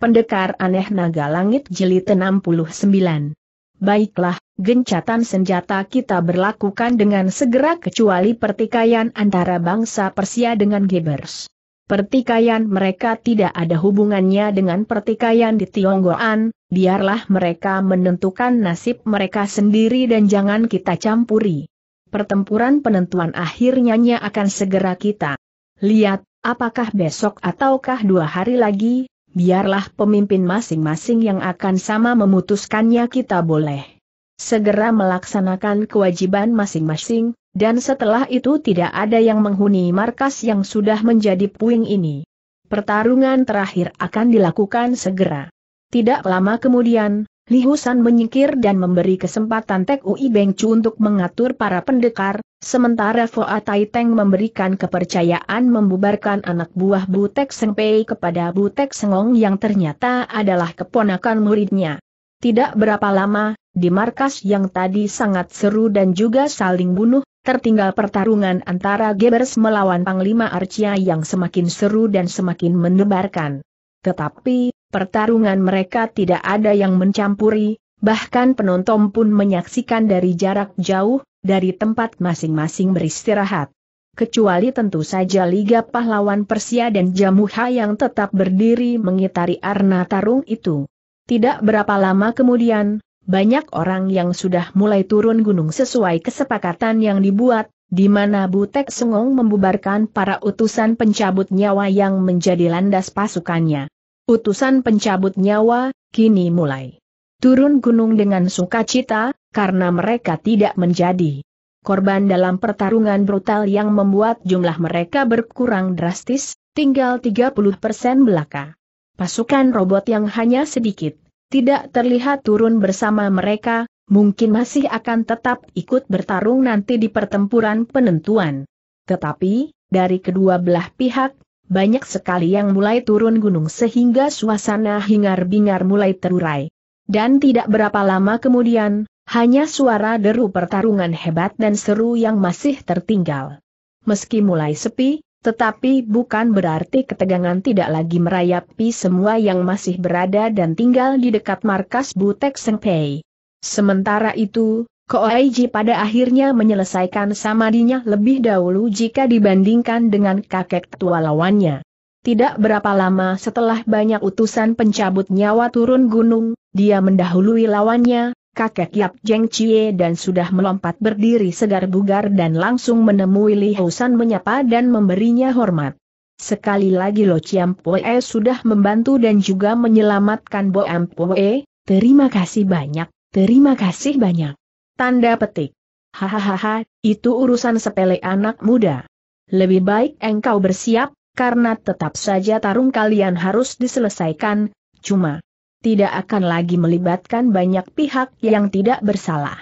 Pendekar aneh naga langit Jeli 69. Baiklah, gencatan senjata kita berlakukan dengan segera kecuali pertikaian antara bangsa Persia dengan Gebers. Pertikaian mereka tidak ada hubungannya dengan pertikaian di Tionggoan, biarlah mereka menentukan nasib mereka sendiri dan jangan kita campuri. Pertempuran penentuan akhirnya akan segera kita. Lihat, apakah besok ataukah dua hari lagi, biarlah pemimpin masing-masing yang akan sama memutuskannya kita boleh segera melaksanakan kewajiban masing-masing, dan setelah itu tidak ada yang menghuni markas yang sudah menjadi puing ini. Pertarungan terakhir akan dilakukan segera. Tidak lama kemudian, Lihusan menyingkir dan memberi kesempatan Tek Ui Beng Chu untuk mengatur para pendekar, Sementara Foa Tai Teng memberikan kepercayaan membubarkan anak buah Butek Pei kepada Butek Sengong yang ternyata adalah keponakan muridnya. Tidak berapa lama, di markas yang tadi sangat seru dan juga saling bunuh, tertinggal pertarungan antara Gebers melawan Panglima Arcia yang semakin seru dan semakin mendebarkan. Tetapi, pertarungan mereka tidak ada yang mencampuri, bahkan penonton pun menyaksikan dari jarak jauh, dari tempat masing-masing beristirahat. Kecuali tentu saja Liga Pahlawan Persia dan Jamuha yang tetap berdiri mengitari arna tarung itu. Tidak berapa lama kemudian, banyak orang yang sudah mulai turun gunung sesuai kesepakatan yang dibuat, di mana Butek Sengong membubarkan para utusan pencabut nyawa yang menjadi landas pasukannya. Utusan pencabut nyawa, kini mulai turun gunung dengan sukacita, karena mereka tidak menjadi korban dalam pertarungan brutal yang membuat jumlah mereka berkurang drastis, tinggal 30 persen belaka. Pasukan robot yang hanya sedikit, tidak terlihat turun bersama mereka, mungkin masih akan tetap ikut bertarung nanti di pertempuran penentuan. Tetapi, dari kedua belah pihak, banyak sekali yang mulai turun gunung sehingga suasana hingar-bingar mulai terurai. Dan tidak berapa lama kemudian, hanya suara deru pertarungan hebat dan seru yang masih tertinggal. Meski mulai sepi, tetapi bukan berarti ketegangan tidak lagi merayapi semua yang masih berada dan tinggal di dekat markas Butek Sengpei. Sementara itu, Koaiji pada akhirnya menyelesaikan samadinya lebih dahulu jika dibandingkan dengan kakek tua lawannya. Tidak berapa lama setelah banyak utusan pencabut nyawa turun gunung, dia mendahului lawannya, kakek Yap Jeng Chie dan sudah melompat berdiri segar bugar dan langsung menemui Li Housan menyapa dan memberinya hormat. Sekali lagi Lo Chiam Poe sudah membantu dan juga menyelamatkan Bo Am Poe, terima kasih banyak, terima kasih banyak. Tanda petik. Hahaha, itu urusan sepele anak muda. Lebih baik engkau bersiap, karena tetap saja tarung kalian harus diselesaikan, cuma tidak akan lagi melibatkan banyak pihak yang tidak bersalah.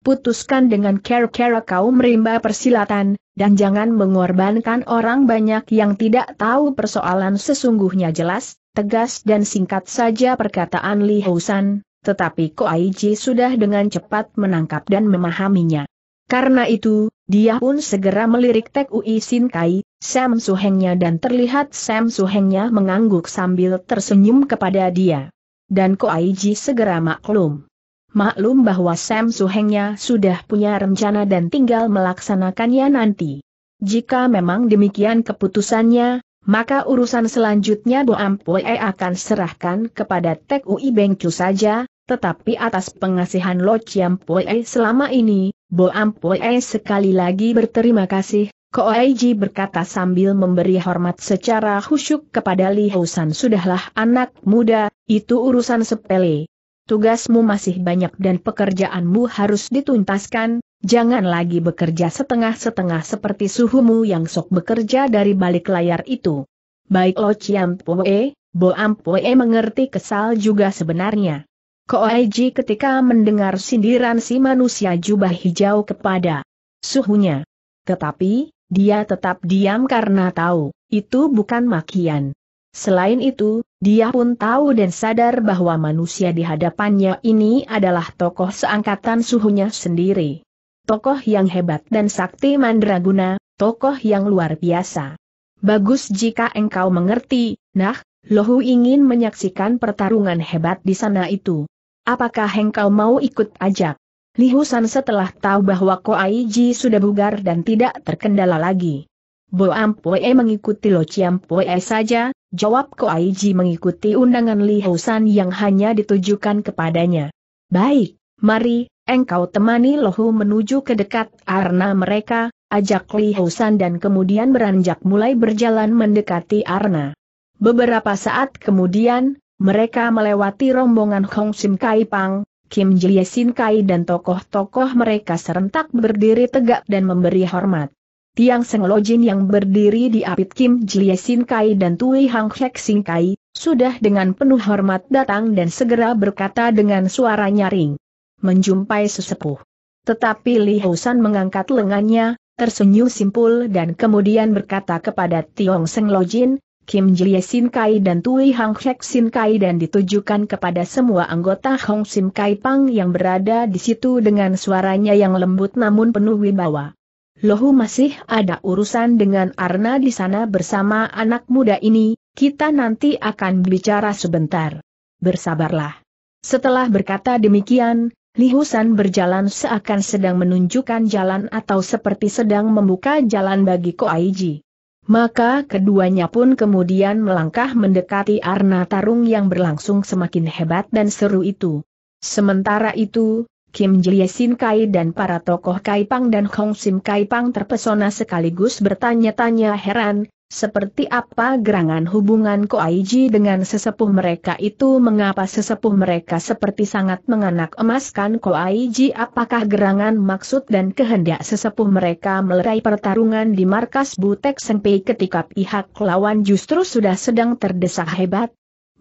Putuskan dengan care-care kau merimba persilatan, dan jangan mengorbankan orang banyak yang tidak tahu persoalan sesungguhnya jelas, tegas dan singkat saja perkataan Li Housan, tetapi Ko Aiji sudah dengan cepat menangkap dan memahaminya. Karena itu, dia pun segera melirik Tek Ui Sin Kai, Sam Suhengnya dan terlihat Sam Suhengnya mengangguk sambil tersenyum kepada dia. Dan Ko Ji segera maklum. Maklum bahwa Sam Suhengnya sudah punya rencana dan tinggal melaksanakannya nanti. Jika memang demikian keputusannya, maka urusan selanjutnya Bo Ampue akan serahkan kepada Tek Ui Bengcu saja, tetapi atas pengasihan Lo Chiam Pue selama ini, Bo Ampoe sekali lagi berterima kasih, Koaiji berkata sambil memberi hormat secara khusyuk kepada Li Housan sudahlah anak muda, itu urusan sepele. Tugasmu masih banyak dan pekerjaanmu harus dituntaskan, jangan lagi bekerja setengah-setengah seperti suhumu yang sok bekerja dari balik layar itu. Baik Lo Chiam Poe, Bo Ampoe mengerti kesal juga sebenarnya. Koaiji ketika mendengar sindiran si manusia jubah hijau kepada suhunya. Tetapi, dia tetap diam karena tahu, itu bukan makian. Selain itu, dia pun tahu dan sadar bahwa manusia di hadapannya ini adalah tokoh seangkatan suhunya sendiri. Tokoh yang hebat dan sakti mandraguna, tokoh yang luar biasa. Bagus jika engkau mengerti, nah, Lohu ingin menyaksikan pertarungan hebat di sana itu apakah engkau mau ikut ajak? Li Lihusan setelah tahu bahwa Ko Aiji sudah bugar dan tidak terkendala lagi. Bo Ampoe mengikuti Lo Pue saja, jawab Ko Aiji mengikuti undangan Li Lihusan yang hanya ditujukan kepadanya. Baik, mari, engkau temani Lohu menuju ke dekat arna mereka, ajak Li Lihusan dan kemudian beranjak mulai berjalan mendekati arna. Beberapa saat kemudian, mereka melewati rombongan Hong Sim Kai Pang, Kim Jie Sin Kai dan tokoh-tokoh mereka serentak berdiri tegak dan memberi hormat. Tiang Seng Jin yang berdiri di apit Kim Jie Sin Kai dan Tui Hang Hek Sing Kai, sudah dengan penuh hormat datang dan segera berkata dengan suara nyaring. Menjumpai sesepuh. Tetapi Li Housan mengangkat lengannya, tersenyum simpul dan kemudian berkata kepada Tiong Seng Jin. Kim Jie Sin Kai dan Tui Hang Hek Sin Kai dan ditujukan kepada semua anggota Hong Sim Kai Pang yang berada di situ dengan suaranya yang lembut namun penuh wibawa. Lohu masih ada urusan dengan Arna di sana bersama anak muda ini, kita nanti akan bicara sebentar. Bersabarlah. Setelah berkata demikian, Li Husan berjalan seakan sedang menunjukkan jalan atau seperti sedang membuka jalan bagi Ko Aiji. Maka keduanya pun kemudian melangkah mendekati arna tarung yang berlangsung semakin hebat dan seru itu. Sementara itu, Kim Jie Sin Kai dan para tokoh Kaipang dan Hong Sim Kaipang terpesona sekaligus bertanya-tanya heran, seperti apa gerangan hubungan Koaiji dengan sesepuh mereka itu mengapa sesepuh mereka seperti sangat menganak emaskan Koaiji apakah gerangan maksud dan kehendak sesepuh mereka melerai pertarungan di markas Butek Senpei ketika pihak lawan justru sudah sedang terdesak hebat?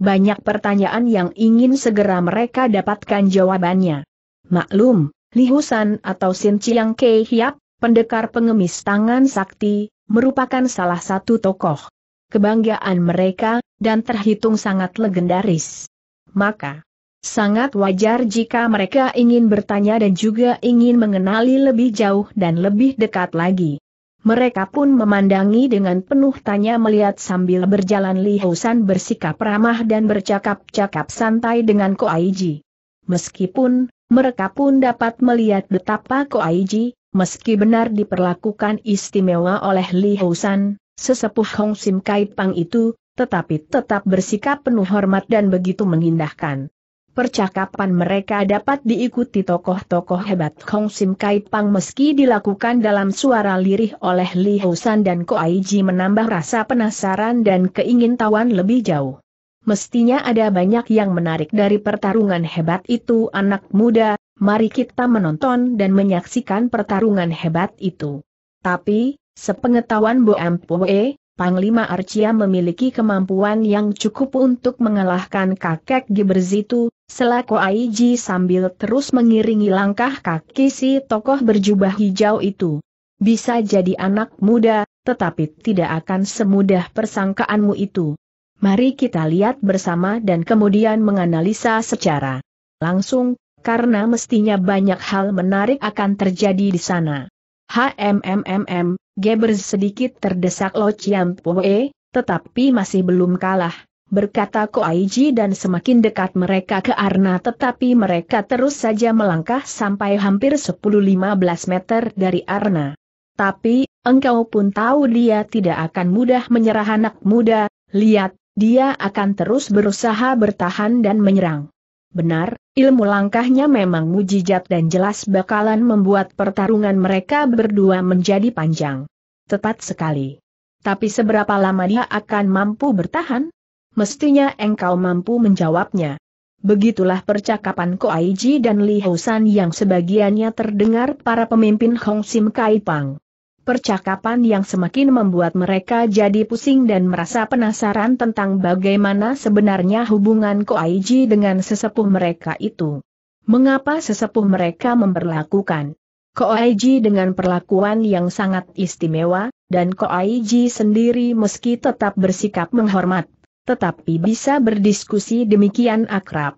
Banyak pertanyaan yang ingin segera mereka dapatkan jawabannya. Maklum, Lihusan atau Sin Chiang Kei Hiap, pendekar pengemis tangan sakti, merupakan salah satu tokoh kebanggaan mereka, dan terhitung sangat legendaris. Maka, sangat wajar jika mereka ingin bertanya dan juga ingin mengenali lebih jauh dan lebih dekat lagi. Mereka pun memandangi dengan penuh tanya melihat sambil berjalan Li Housan bersikap ramah dan bercakap-cakap santai dengan Ko Aiji. Meskipun, mereka pun dapat melihat betapa Ko Aiji meski benar diperlakukan istimewa oleh Li Housan, sesepuh Hong Sim Kai Pang itu, tetapi tetap bersikap penuh hormat dan begitu mengindahkan. Percakapan mereka dapat diikuti tokoh-tokoh hebat Hong Sim Kai Pang meski dilakukan dalam suara lirih oleh Li Housan dan Ko Ji menambah rasa penasaran dan keingintahuan lebih jauh. Mestinya ada banyak yang menarik dari pertarungan hebat itu anak muda, mari kita menonton dan menyaksikan pertarungan hebat itu. Tapi, sepengetahuan Bo Ampoe, Panglima Arcia memiliki kemampuan yang cukup untuk mengalahkan kakek Giberz itu, selaku Aiji sambil terus mengiringi langkah kaki si tokoh berjubah hijau itu. Bisa jadi anak muda, tetapi tidak akan semudah persangkaanmu itu. Mari kita lihat bersama dan kemudian menganalisa secara langsung, karena mestinya banyak hal menarik akan terjadi di sana. HMMMM, Gebers sedikit terdesak Lo Chiam Pue, tetapi masih belum kalah, berkata Ko Aiji dan semakin dekat mereka ke Arna tetapi mereka terus saja melangkah sampai hampir 10-15 meter dari Arna. Tapi, engkau pun tahu dia tidak akan mudah menyerah anak muda, lihat, dia akan terus berusaha bertahan dan menyerang. Benar, ilmu langkahnya memang mujijat dan jelas bakalan membuat pertarungan mereka berdua menjadi panjang. Tepat sekali. Tapi seberapa lama dia akan mampu bertahan? Mestinya engkau mampu menjawabnya. Begitulah percakapan Ko Aiji dan Li Housan yang sebagiannya terdengar para pemimpin Hong Sim Kai Pang percakapan yang semakin membuat mereka jadi pusing dan merasa penasaran tentang bagaimana sebenarnya hubungan Koaiji dengan sesepuh mereka itu. Mengapa sesepuh mereka memperlakukan Koaiji dengan perlakuan yang sangat istimewa, dan Koaiji sendiri meski tetap bersikap menghormat, tetapi bisa berdiskusi demikian akrab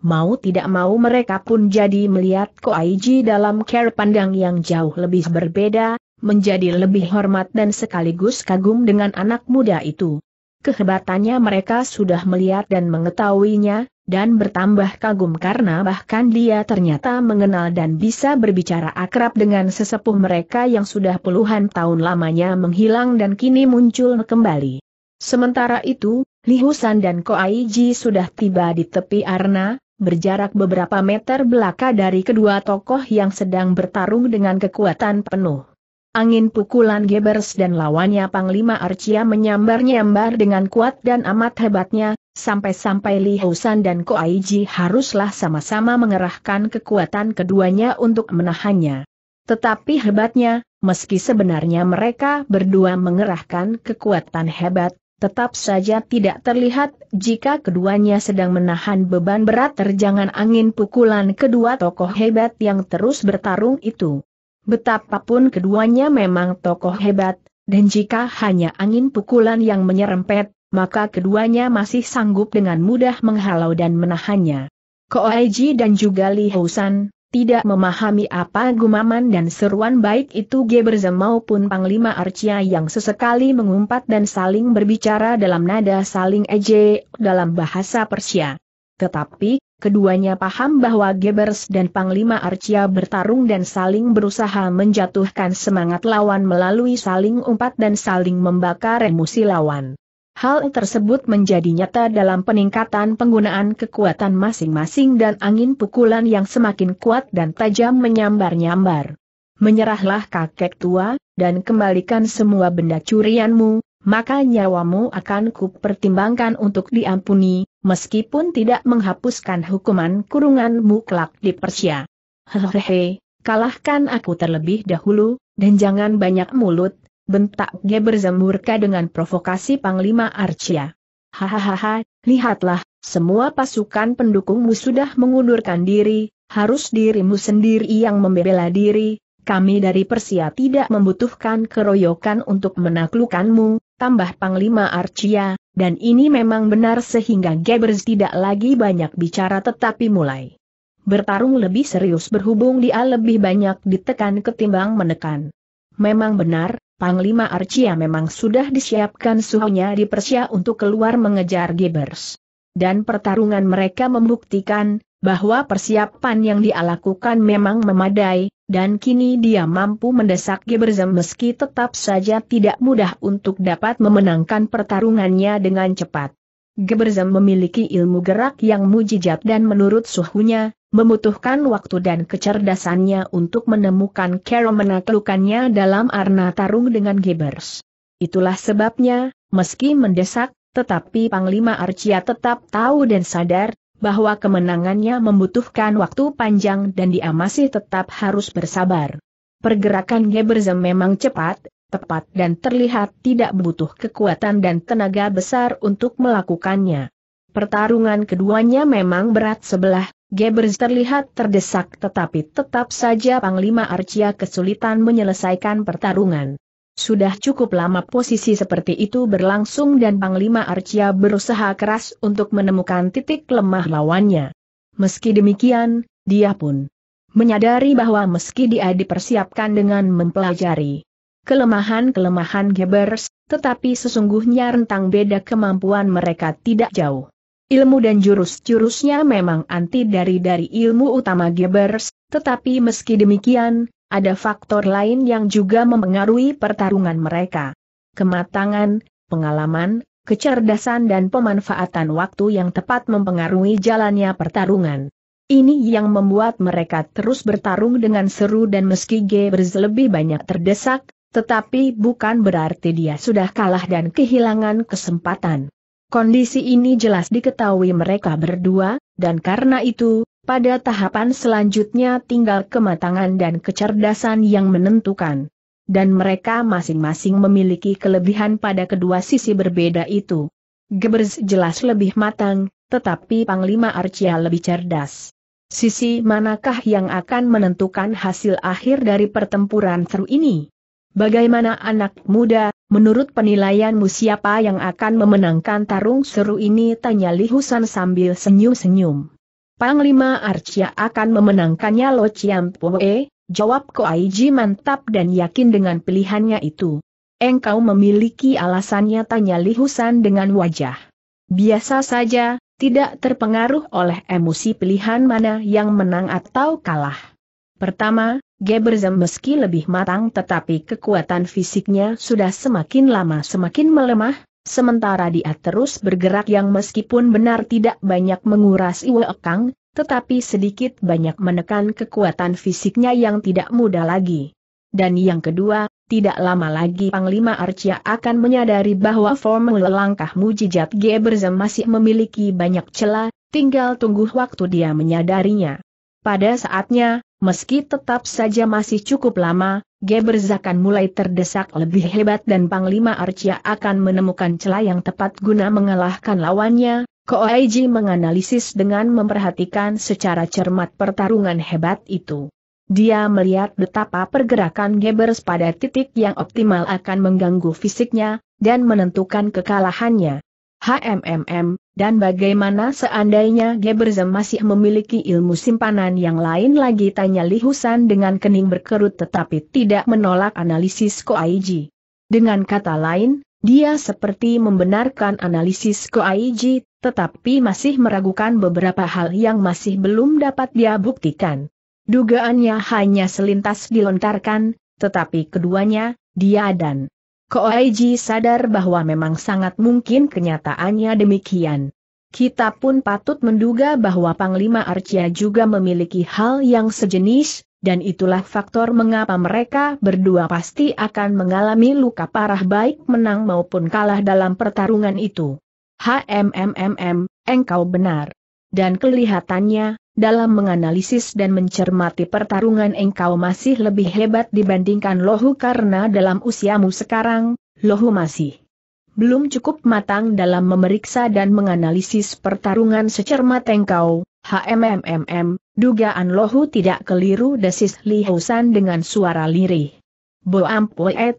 mau tidak mau mereka pun jadi melihat Ko Koaiji dalam cara pandang yang jauh lebih berbeda, menjadi lebih hormat dan sekaligus kagum dengan anak muda itu. Kehebatannya mereka sudah melihat dan mengetahuinya, dan bertambah kagum karena bahkan dia ternyata mengenal dan bisa berbicara akrab dengan sesepuh mereka yang sudah puluhan tahun lamanya menghilang dan kini muncul kembali. Sementara itu, Lihusan dan Ko Koaiji sudah tiba di tepi arna, berjarak beberapa meter belaka dari kedua tokoh yang sedang bertarung dengan kekuatan penuh. Angin pukulan Gebers dan lawannya Panglima Arcia menyambar-nyambar dengan kuat dan amat hebatnya, sampai-sampai Li Housan dan Ko Koaiji haruslah sama-sama mengerahkan kekuatan keduanya untuk menahannya. Tetapi hebatnya, meski sebenarnya mereka berdua mengerahkan kekuatan hebat, Tetap saja tidak terlihat jika keduanya sedang menahan beban berat terjangan angin pukulan kedua tokoh hebat yang terus bertarung itu. Betapapun keduanya memang tokoh hebat, dan jika hanya angin pukulan yang menyerempet, maka keduanya masih sanggup dengan mudah menghalau dan menahannya. Koaiji dan juga Li Housan, tidak memahami apa gumaman dan seruan baik itu Geberze maupun Panglima Arcia yang sesekali mengumpat dan saling berbicara dalam nada saling eje dalam bahasa Persia. Tetapi, keduanya paham bahwa Gebers dan Panglima Arcia bertarung dan saling berusaha menjatuhkan semangat lawan melalui saling umpat dan saling membakar emosi lawan. Hal tersebut menjadi nyata dalam peningkatan penggunaan kekuatan masing-masing dan angin pukulan yang semakin kuat dan tajam menyambar-nyambar. Menyerahlah kakek tua, dan kembalikan semua benda curianmu, maka nyawamu akan kupertimbangkan untuk diampuni, meskipun tidak menghapuskan hukuman kurunganmu kelak di Persia. Hehehe, kalahkan aku terlebih dahulu, dan jangan banyak mulut, bentak Geber zamurka dengan provokasi Panglima Arcia. Hahaha, lihatlah, semua pasukan pendukungmu sudah mengundurkan diri, harus dirimu sendiri yang membela diri, kami dari Persia tidak membutuhkan keroyokan untuk menaklukkanmu, tambah Panglima Arcia, dan ini memang benar sehingga Gebers tidak lagi banyak bicara tetapi mulai bertarung lebih serius berhubung dia lebih banyak ditekan ketimbang menekan. Memang benar, Panglima Arcia memang sudah disiapkan suhunya di Persia untuk keluar mengejar Gibers. Dan pertarungan mereka membuktikan, bahwa persiapan yang dia lakukan memang memadai, dan kini dia mampu mendesak Gibers meski tetap saja tidak mudah untuk dapat memenangkan pertarungannya dengan cepat. Geberzem memiliki ilmu gerak yang mujijat dan menurut suhunya, Membutuhkan waktu dan kecerdasannya untuk menemukan cara menaklukkannya dalam arna tarung dengan Gebers. Itulah sebabnya, meski mendesak, tetapi Panglima Arcia tetap tahu dan sadar, bahwa kemenangannya membutuhkan waktu panjang dan dia masih tetap harus bersabar. Pergerakan Gebers memang cepat, tepat dan terlihat tidak butuh kekuatan dan tenaga besar untuk melakukannya. Pertarungan keduanya memang berat sebelah Gebers terlihat terdesak tetapi tetap saja Panglima Arcia kesulitan menyelesaikan pertarungan. Sudah cukup lama posisi seperti itu berlangsung dan Panglima Arcia berusaha keras untuk menemukan titik lemah lawannya. Meski demikian, dia pun menyadari bahwa meski dia dipersiapkan dengan mempelajari kelemahan-kelemahan Gebers, tetapi sesungguhnya rentang beda kemampuan mereka tidak jauh. Ilmu dan jurus-jurusnya memang anti dari dari ilmu utama Gebers, tetapi meski demikian, ada faktor lain yang juga mempengaruhi pertarungan mereka. Kematangan, pengalaman, kecerdasan dan pemanfaatan waktu yang tepat mempengaruhi jalannya pertarungan. Ini yang membuat mereka terus bertarung dengan seru dan meski Gebers lebih banyak terdesak, tetapi bukan berarti dia sudah kalah dan kehilangan kesempatan. Kondisi ini jelas diketahui mereka berdua, dan karena itu, pada tahapan selanjutnya tinggal kematangan dan kecerdasan yang menentukan. Dan mereka masing-masing memiliki kelebihan pada kedua sisi berbeda itu. Gebers jelas lebih matang, tetapi Panglima Arcia lebih cerdas. Sisi manakah yang akan menentukan hasil akhir dari pertempuran seru ini? Bagaimana anak muda, menurut penilaianmu siapa yang akan memenangkan tarung seru ini? Tanya Li Husan sambil senyum-senyum. Panglima Arcia akan memenangkannya Lo Chiam Pue, jawab Ko Koaiji mantap dan yakin dengan pilihannya itu. Engkau memiliki alasannya tanya Li Husan dengan wajah. Biasa saja, tidak terpengaruh oleh emosi pilihan mana yang menang atau kalah. Pertama, Geberzem meski lebih matang tetapi kekuatan fisiknya sudah semakin lama semakin melemah, sementara dia terus bergerak yang meskipun benar tidak banyak menguras Iwe Ekang, tetapi sedikit banyak menekan kekuatan fisiknya yang tidak mudah lagi. Dan yang kedua, tidak lama lagi Panglima Arcia akan menyadari bahwa formula langkah mujijat Geberzem masih memiliki banyak celah, tinggal tunggu waktu dia menyadarinya. Pada saatnya, Meski tetap saja masih cukup lama, Gebers akan mulai terdesak lebih hebat dan Panglima Arcia akan menemukan celah yang tepat guna mengalahkan lawannya. Koaiji menganalisis dengan memperhatikan secara cermat pertarungan hebat itu. Dia melihat betapa pergerakan Gebers pada titik yang optimal akan mengganggu fisiknya, dan menentukan kekalahannya. HMMM, dan bagaimana seandainya Geberzem masih memiliki ilmu simpanan yang lain lagi tanya Lihusan dengan kening berkerut tetapi tidak menolak analisis Koaiji. Dengan kata lain, dia seperti membenarkan analisis Koaiji, tetapi masih meragukan beberapa hal yang masih belum dapat dia buktikan. Dugaannya hanya selintas dilontarkan, tetapi keduanya, dia dan Koaiji sadar bahwa memang sangat mungkin kenyataannya demikian. Kita pun patut menduga bahwa Panglima Arcia juga memiliki hal yang sejenis, dan itulah faktor mengapa mereka berdua pasti akan mengalami luka parah baik menang maupun kalah dalam pertarungan itu. HMMMM, engkau benar. Dan kelihatannya, dalam menganalisis dan mencermati pertarungan engkau masih lebih hebat dibandingkan Lohu karena dalam usiamu sekarang, Lohu masih belum cukup matang dalam memeriksa dan menganalisis pertarungan secermat engkau, HMMMM, dugaan Lohu tidak keliru desis Li Housan dengan suara lirih. Bo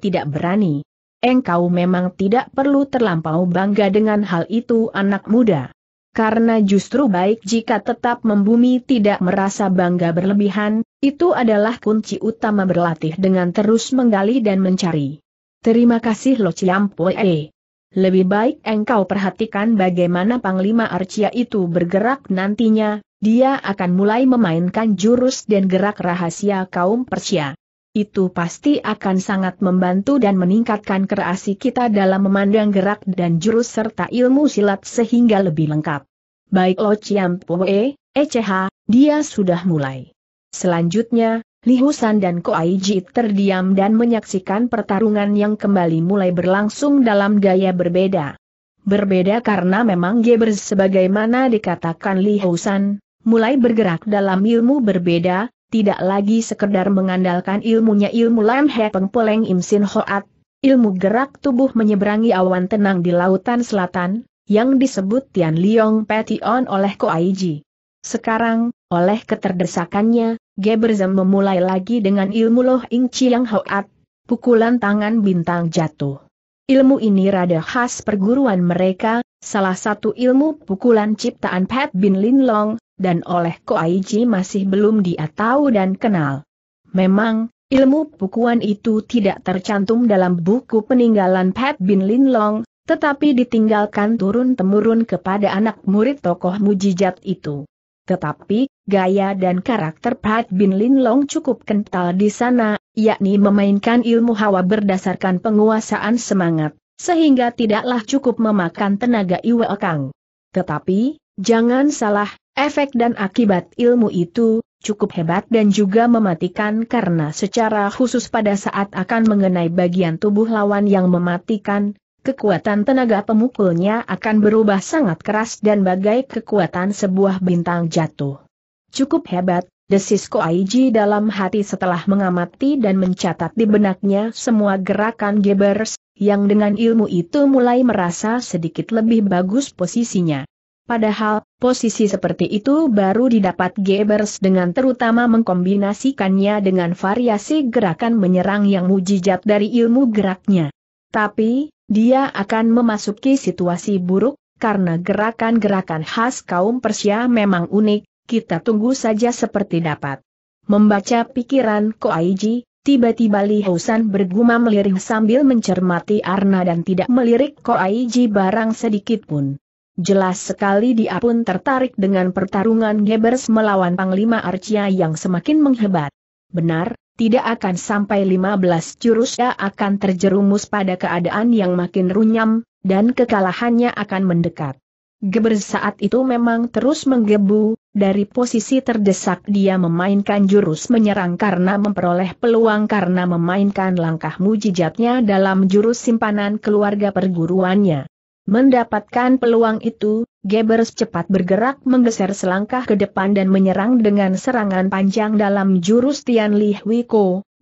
tidak berani. Engkau memang tidak perlu terlampau bangga dengan hal itu anak muda karena justru baik jika tetap membumi tidak merasa bangga berlebihan, itu adalah kunci utama berlatih dengan terus menggali dan mencari. Terima kasih Lo Ciampoe. Lebih baik engkau perhatikan bagaimana Panglima Arcia itu bergerak nantinya, dia akan mulai memainkan jurus dan gerak rahasia kaum Persia itu pasti akan sangat membantu dan meningkatkan kreasi kita dalam memandang gerak dan jurus serta ilmu silat sehingga lebih lengkap. Baik Lo Chiam Pue, ECH, dia sudah mulai. Selanjutnya, Li Husan dan Ko Ji terdiam dan menyaksikan pertarungan yang kembali mulai berlangsung dalam gaya berbeda. Berbeda karena memang Gebers sebagaimana dikatakan Li Husan, mulai bergerak dalam ilmu berbeda, tidak lagi sekedar mengandalkan ilmunya ilmu Lam Hepeng Poleng Im Sin Hoat, ilmu gerak tubuh menyeberangi awan tenang di lautan selatan, yang disebut Tian Liong Petion oleh Koaiji. Sekarang, oleh keterdesakannya, Geberzem memulai lagi dengan ilmu Loh Ing Chiang Hoat, pukulan tangan bintang jatuh. Ilmu ini rada khas perguruan mereka, salah satu ilmu pukulan ciptaan Pat Bin Lin Long, dan oleh Koaiji masih belum dia tahu dan kenal. Memang, ilmu pukuan itu tidak tercantum dalam buku peninggalan Pat Bin Lin Long, tetapi ditinggalkan turun-temurun kepada anak murid tokoh mujizat itu. Tetapi, gaya dan karakter Pat Bin Lin Long cukup kental di sana, yakni memainkan ilmu hawa berdasarkan penguasaan semangat, sehingga tidaklah cukup memakan tenaga Iwe Kang. Tetapi, jangan salah, Efek dan akibat ilmu itu cukup hebat dan juga mematikan karena secara khusus pada saat akan mengenai bagian tubuh lawan yang mematikan, kekuatan tenaga pemukulnya akan berubah sangat keras dan bagai kekuatan sebuah bintang jatuh. Cukup hebat, desis Koaiji dalam hati setelah mengamati dan mencatat di benaknya semua gerakan Gebers, yang dengan ilmu itu mulai merasa sedikit lebih bagus posisinya. Padahal, posisi seperti itu baru didapat Gebers dengan terutama mengkombinasikannya dengan variasi gerakan menyerang yang mujijat dari ilmu geraknya. Tapi, dia akan memasuki situasi buruk, karena gerakan-gerakan khas kaum Persia memang unik, kita tunggu saja seperti dapat. Membaca pikiran Koaiji, tiba-tiba Li Housan bergumam lirih sambil mencermati Arna dan tidak melirik Koaiji barang sedikit pun. Jelas sekali dia pun tertarik dengan pertarungan Gebers melawan Panglima Arcia yang semakin menghebat. Benar, tidak akan sampai 15 jurus jurusnya akan terjerumus pada keadaan yang makin runyam, dan kekalahannya akan mendekat. Gebers saat itu memang terus menggebu, dari posisi terdesak dia memainkan jurus menyerang karena memperoleh peluang karena memainkan langkah mujijatnya dalam jurus simpanan keluarga perguruannya. Mendapatkan peluang itu, Gebers cepat bergerak menggeser selangkah ke depan dan menyerang dengan serangan panjang dalam jurus Tian Li Hui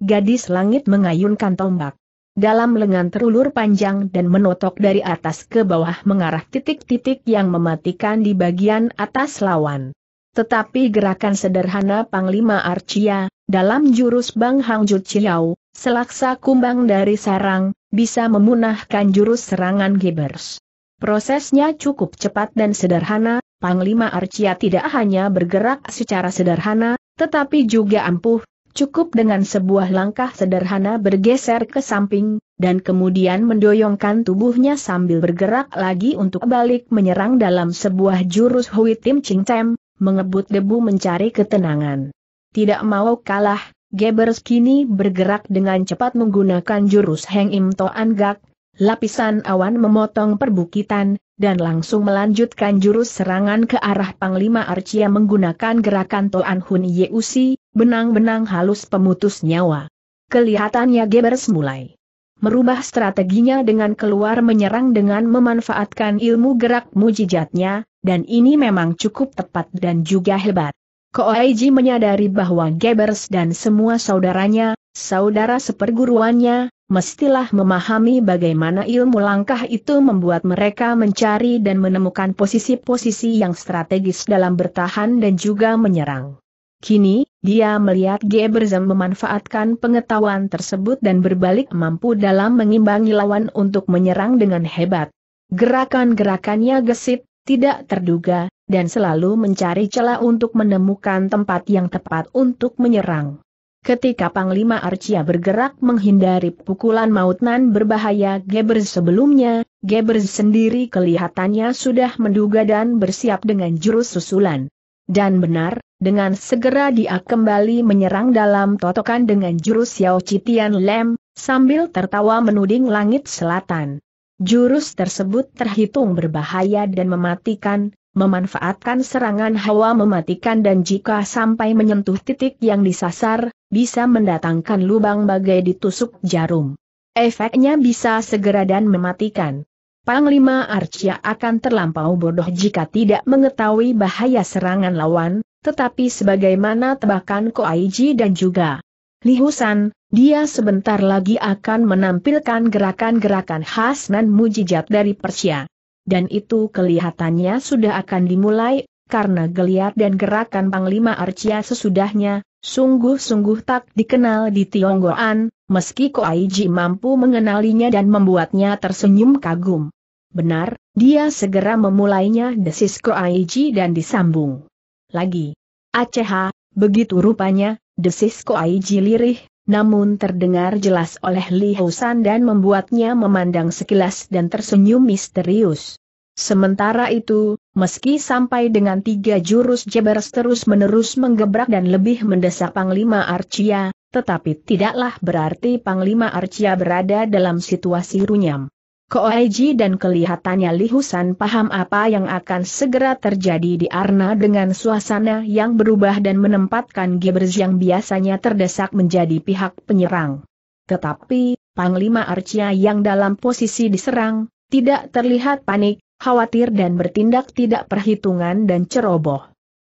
gadis langit mengayunkan tombak. Dalam lengan terulur panjang dan menotok dari atas ke bawah mengarah titik-titik yang mematikan di bagian atas lawan. Tetapi gerakan sederhana Panglima Arcia, dalam jurus Bang Hang Jut Chiao, selaksa kumbang dari sarang, bisa memunahkan jurus serangan Gebers. Prosesnya cukup cepat dan sederhana, Panglima Arcia tidak hanya bergerak secara sederhana, tetapi juga ampuh, cukup dengan sebuah langkah sederhana bergeser ke samping, dan kemudian mendoyongkan tubuhnya sambil bergerak lagi untuk balik menyerang dalam sebuah jurus Hui Tim Ching Tem, mengebut debu mencari ketenangan. Tidak mau kalah, Gebers kini bergerak dengan cepat menggunakan jurus Heng Im Toan Gak, Lapisan awan memotong perbukitan, dan langsung melanjutkan jurus serangan ke arah Panglima Arcia menggunakan gerakan Toan Hun Yeusi, benang-benang halus pemutus nyawa. Kelihatannya Gebers mulai merubah strateginya dengan keluar menyerang dengan memanfaatkan ilmu gerak mujijatnya, dan ini memang cukup tepat dan juga hebat. Koaiji menyadari bahwa Gebers dan semua saudaranya, saudara seperguruannya, mestilah memahami bagaimana ilmu langkah itu membuat mereka mencari dan menemukan posisi-posisi yang strategis dalam bertahan dan juga menyerang. Kini, dia melihat Geberzem memanfaatkan pengetahuan tersebut dan berbalik mampu dalam mengimbangi lawan untuk menyerang dengan hebat. Gerakan-gerakannya gesit, tidak terduga, dan selalu mencari celah untuk menemukan tempat yang tepat untuk menyerang. Ketika Panglima Arcia bergerak menghindari pukulan maut nan berbahaya Gebers sebelumnya, Gebers sendiri kelihatannya sudah menduga dan bersiap dengan jurus susulan. Dan benar, dengan segera dia kembali menyerang dalam totokan dengan jurus Yao Citian Lem, sambil tertawa menuding langit selatan. Jurus tersebut terhitung berbahaya dan mematikan, memanfaatkan serangan hawa mematikan dan jika sampai menyentuh titik yang disasar, bisa mendatangkan lubang bagai ditusuk jarum. Efeknya bisa segera dan mematikan. Panglima Arcia akan terlampau bodoh jika tidak mengetahui bahaya serangan lawan, tetapi sebagaimana tebakan Koaiji dan juga Lihusan, dia sebentar lagi akan menampilkan gerakan-gerakan khas dan mujizat dari Persia. Dan itu kelihatannya sudah akan dimulai, karena geliat dan gerakan Panglima Arcia sesudahnya, Sungguh-sungguh tak dikenal di Tionggoan, meski Ko Koaiji mampu mengenalinya dan membuatnya tersenyum kagum. Benar, dia segera memulainya desis Ko Koaiji dan disambung. Lagi. Aceh, begitu rupanya, desis Ko Koaiji lirih, namun terdengar jelas oleh Li Housan dan membuatnya memandang sekilas dan tersenyum misterius. Sementara itu, meski sampai dengan tiga jurus Jebers terus-menerus menggebrak dan lebih mendesak Panglima Arcia, tetapi tidaklah berarti Panglima Arcia berada dalam situasi runyam. Koeji dan kelihatannya Lihusan paham apa yang akan segera terjadi di Arna dengan suasana yang berubah dan menempatkan Gebers yang biasanya terdesak menjadi pihak penyerang. Tetapi, Panglima Arcia yang dalam posisi diserang, tidak terlihat panik, khawatir dan bertindak tidak perhitungan dan ceroboh.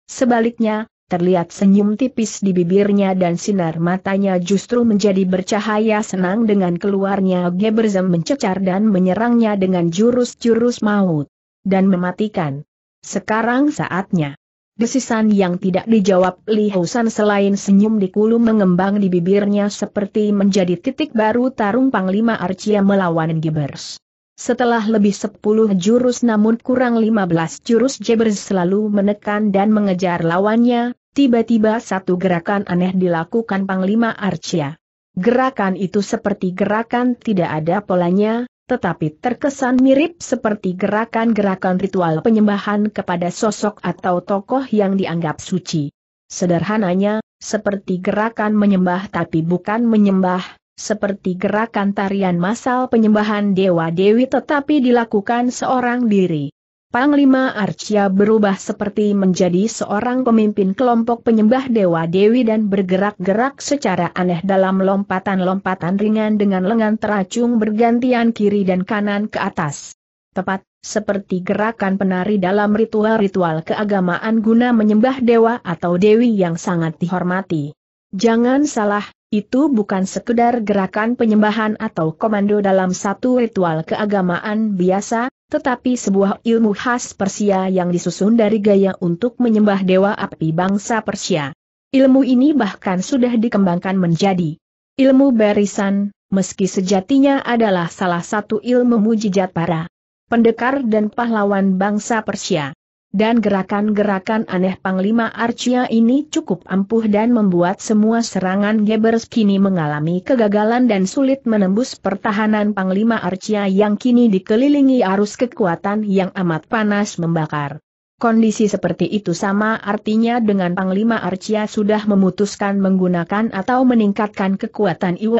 Sebaliknya, terlihat senyum tipis di bibirnya dan sinar matanya justru menjadi bercahaya senang dengan keluarnya Geberzem mencecar dan menyerangnya dengan jurus-jurus maut. Dan mematikan. Sekarang saatnya. Desisan yang tidak dijawab Li Hausan selain senyum di kulum mengembang di bibirnya seperti menjadi titik baru tarung Panglima Arcia melawan Gibers. Setelah lebih 10 jurus namun kurang 15 jurus Jebers selalu menekan dan mengejar lawannya, tiba-tiba satu gerakan aneh dilakukan Panglima Arcia. Gerakan itu seperti gerakan tidak ada polanya, tetapi terkesan mirip seperti gerakan-gerakan ritual penyembahan kepada sosok atau tokoh yang dianggap suci. Sederhananya, seperti gerakan menyembah tapi bukan menyembah, seperti gerakan tarian masal penyembahan dewa-dewi tetapi dilakukan seorang diri. Panglima Arcia berubah seperti menjadi seorang pemimpin kelompok penyembah dewa-dewi dan bergerak-gerak secara aneh dalam lompatan-lompatan ringan dengan lengan teracung bergantian kiri dan kanan ke atas. Tepat, seperti gerakan penari dalam ritual-ritual keagamaan guna menyembah dewa atau dewi yang sangat dihormati. Jangan salah, itu bukan sekedar gerakan penyembahan atau komando dalam satu ritual keagamaan biasa, tetapi sebuah ilmu khas Persia yang disusun dari gaya untuk menyembah dewa api bangsa Persia. Ilmu ini bahkan sudah dikembangkan menjadi ilmu barisan, meski sejatinya adalah salah satu ilmu mujizat para pendekar dan pahlawan bangsa Persia dan gerakan-gerakan aneh Panglima Archia ini cukup ampuh dan membuat semua serangan Gebers kini mengalami kegagalan dan sulit menembus pertahanan Panglima Archia yang kini dikelilingi arus kekuatan yang amat panas membakar. Kondisi seperti itu sama artinya dengan Panglima Archia sudah memutuskan menggunakan atau meningkatkan kekuatan Iwo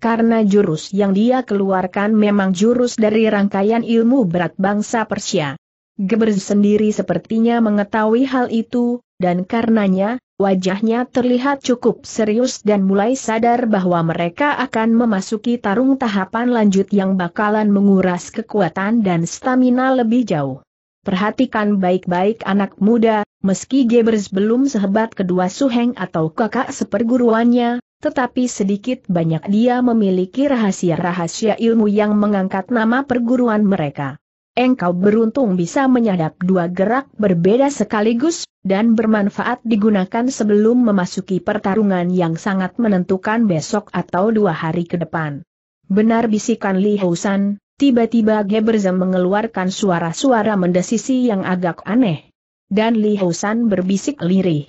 karena jurus yang dia keluarkan memang jurus dari rangkaian ilmu berat bangsa Persia. Geber sendiri sepertinya mengetahui hal itu, dan karenanya, wajahnya terlihat cukup serius dan mulai sadar bahwa mereka akan memasuki tarung tahapan lanjut yang bakalan menguras kekuatan dan stamina lebih jauh. Perhatikan baik-baik anak muda, meski Gebers belum sehebat kedua suheng atau kakak seperguruannya, tetapi sedikit banyak dia memiliki rahasia-rahasia ilmu yang mengangkat nama perguruan mereka engkau beruntung bisa menyadap dua gerak berbeda sekaligus, dan bermanfaat digunakan sebelum memasuki pertarungan yang sangat menentukan besok atau dua hari ke depan. Benar bisikan Li Housan, tiba-tiba Geberzem mengeluarkan suara-suara mendesisi yang agak aneh. Dan Li Housan berbisik lirih.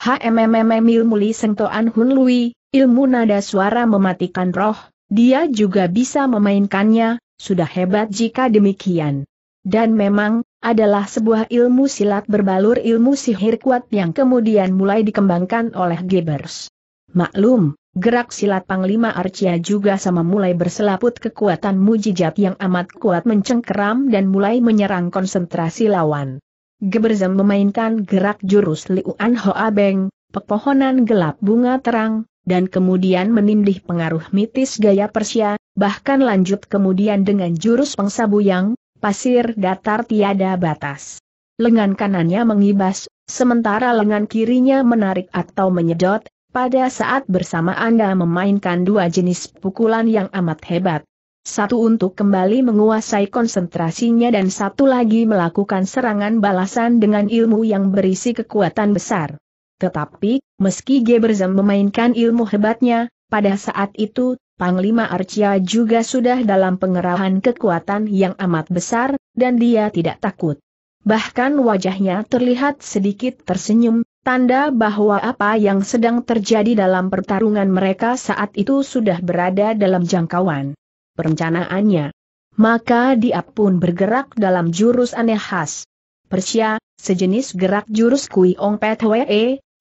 HMMMM ilmu Li Sengtoan Hun Lui, ilmu nada suara mematikan roh, dia juga bisa memainkannya, sudah hebat jika demikian. Dan memang, adalah sebuah ilmu silat berbalur ilmu sihir kuat yang kemudian mulai dikembangkan oleh Gebers. Maklum, gerak silat Panglima Arcia juga sama mulai berselaput kekuatan mujijat yang amat kuat mencengkeram dan mulai menyerang konsentrasi lawan. Geberzem memainkan gerak jurus Liuan Hoa Beng, pepohonan gelap bunga terang, dan kemudian menindih pengaruh mitis gaya Persia, bahkan lanjut kemudian dengan jurus pengsabu yang pasir datar tiada batas. Lengan kanannya mengibas, sementara lengan kirinya menarik atau menyedot, pada saat bersama Anda memainkan dua jenis pukulan yang amat hebat. Satu untuk kembali menguasai konsentrasinya dan satu lagi melakukan serangan balasan dengan ilmu yang berisi kekuatan besar. Tetapi, meski Geberzem memainkan ilmu hebatnya, pada saat itu, Panglima Arcia juga sudah dalam pengerahan kekuatan yang amat besar, dan dia tidak takut. Bahkan wajahnya terlihat sedikit tersenyum, tanda bahwa apa yang sedang terjadi dalam pertarungan mereka saat itu sudah berada dalam jangkauan perencanaannya. Maka dia pun bergerak dalam jurus aneh khas. Persia, sejenis gerak jurus Kui Ong Pet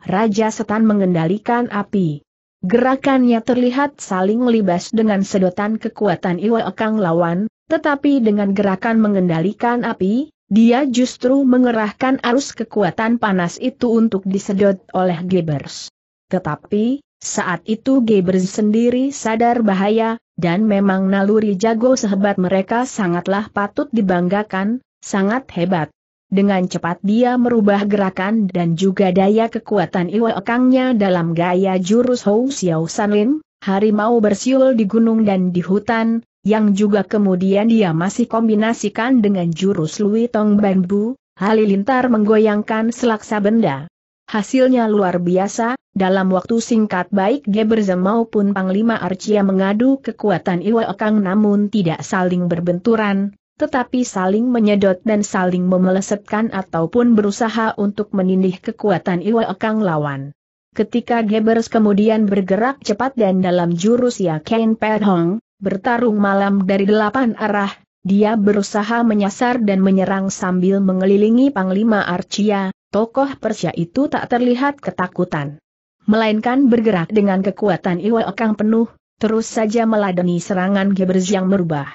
Raja Setan mengendalikan api. Gerakannya terlihat saling melibas dengan sedotan kekuatan Iwa Ekang lawan, tetapi dengan gerakan mengendalikan api, dia justru mengerahkan arus kekuatan panas itu untuk disedot oleh Gebers. Tetapi, saat itu Gebers sendiri sadar bahaya, dan memang naluri jago sehebat mereka sangatlah patut dibanggakan, sangat hebat. Dengan cepat dia merubah gerakan dan juga daya kekuatan Iwa ekangnya dalam gaya jurus Hou Xiao Sanlin, harimau bersiul di gunung dan di hutan, yang juga kemudian dia masih kombinasikan dengan jurus Lui Tong Bambu, halilintar menggoyangkan selaksa benda. Hasilnya luar biasa, dalam waktu singkat baik Geberze maupun Panglima Arcia mengadu kekuatan Iwa ekang, namun tidak saling berbenturan, tetapi saling menyedot dan saling memelesetkan ataupun berusaha untuk menindih kekuatan Iwa Ekang lawan. Ketika Gebers kemudian bergerak cepat dan dalam jurus Yakin Perhong, bertarung malam dari delapan arah, dia berusaha menyasar dan menyerang sambil mengelilingi Panglima Arcia, tokoh Persia itu tak terlihat ketakutan. Melainkan bergerak dengan kekuatan Iwa Ekang penuh, terus saja meladeni serangan Gebers yang merubah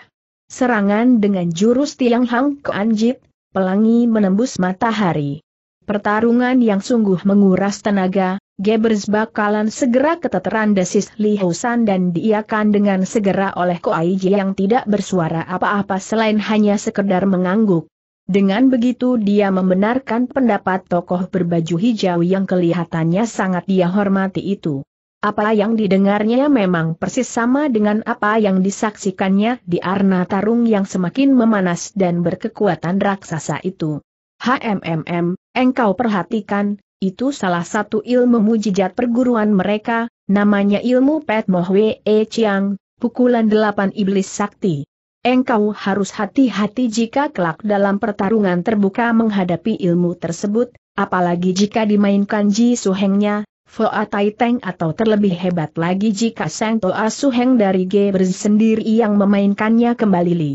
Serangan dengan jurus tiang Hang Anjit, pelangi menembus matahari. Pertarungan yang sungguh menguras tenaga, Gebers bakalan segera keteteran desis Li Husan dan diiakan dengan segera oleh Ko Ji yang tidak bersuara apa-apa selain hanya sekedar mengangguk. Dengan begitu dia membenarkan pendapat tokoh berbaju hijau yang kelihatannya sangat dia hormati itu. Apa yang didengarnya memang persis sama dengan apa yang disaksikannya di arna tarung yang semakin memanas dan berkekuatan raksasa itu. HMMM, engkau perhatikan, itu salah satu ilmu mujizat perguruan mereka, namanya ilmu Pet Mohwe E Chiang, pukulan delapan iblis sakti. Engkau harus hati-hati jika kelak dalam pertarungan terbuka menghadapi ilmu tersebut, apalagi jika dimainkan Ji Suhengnya, Foa Tai Teng atau terlebih hebat lagi jika Sang Toa Heng dari Gebern sendiri yang memainkannya kembali Li.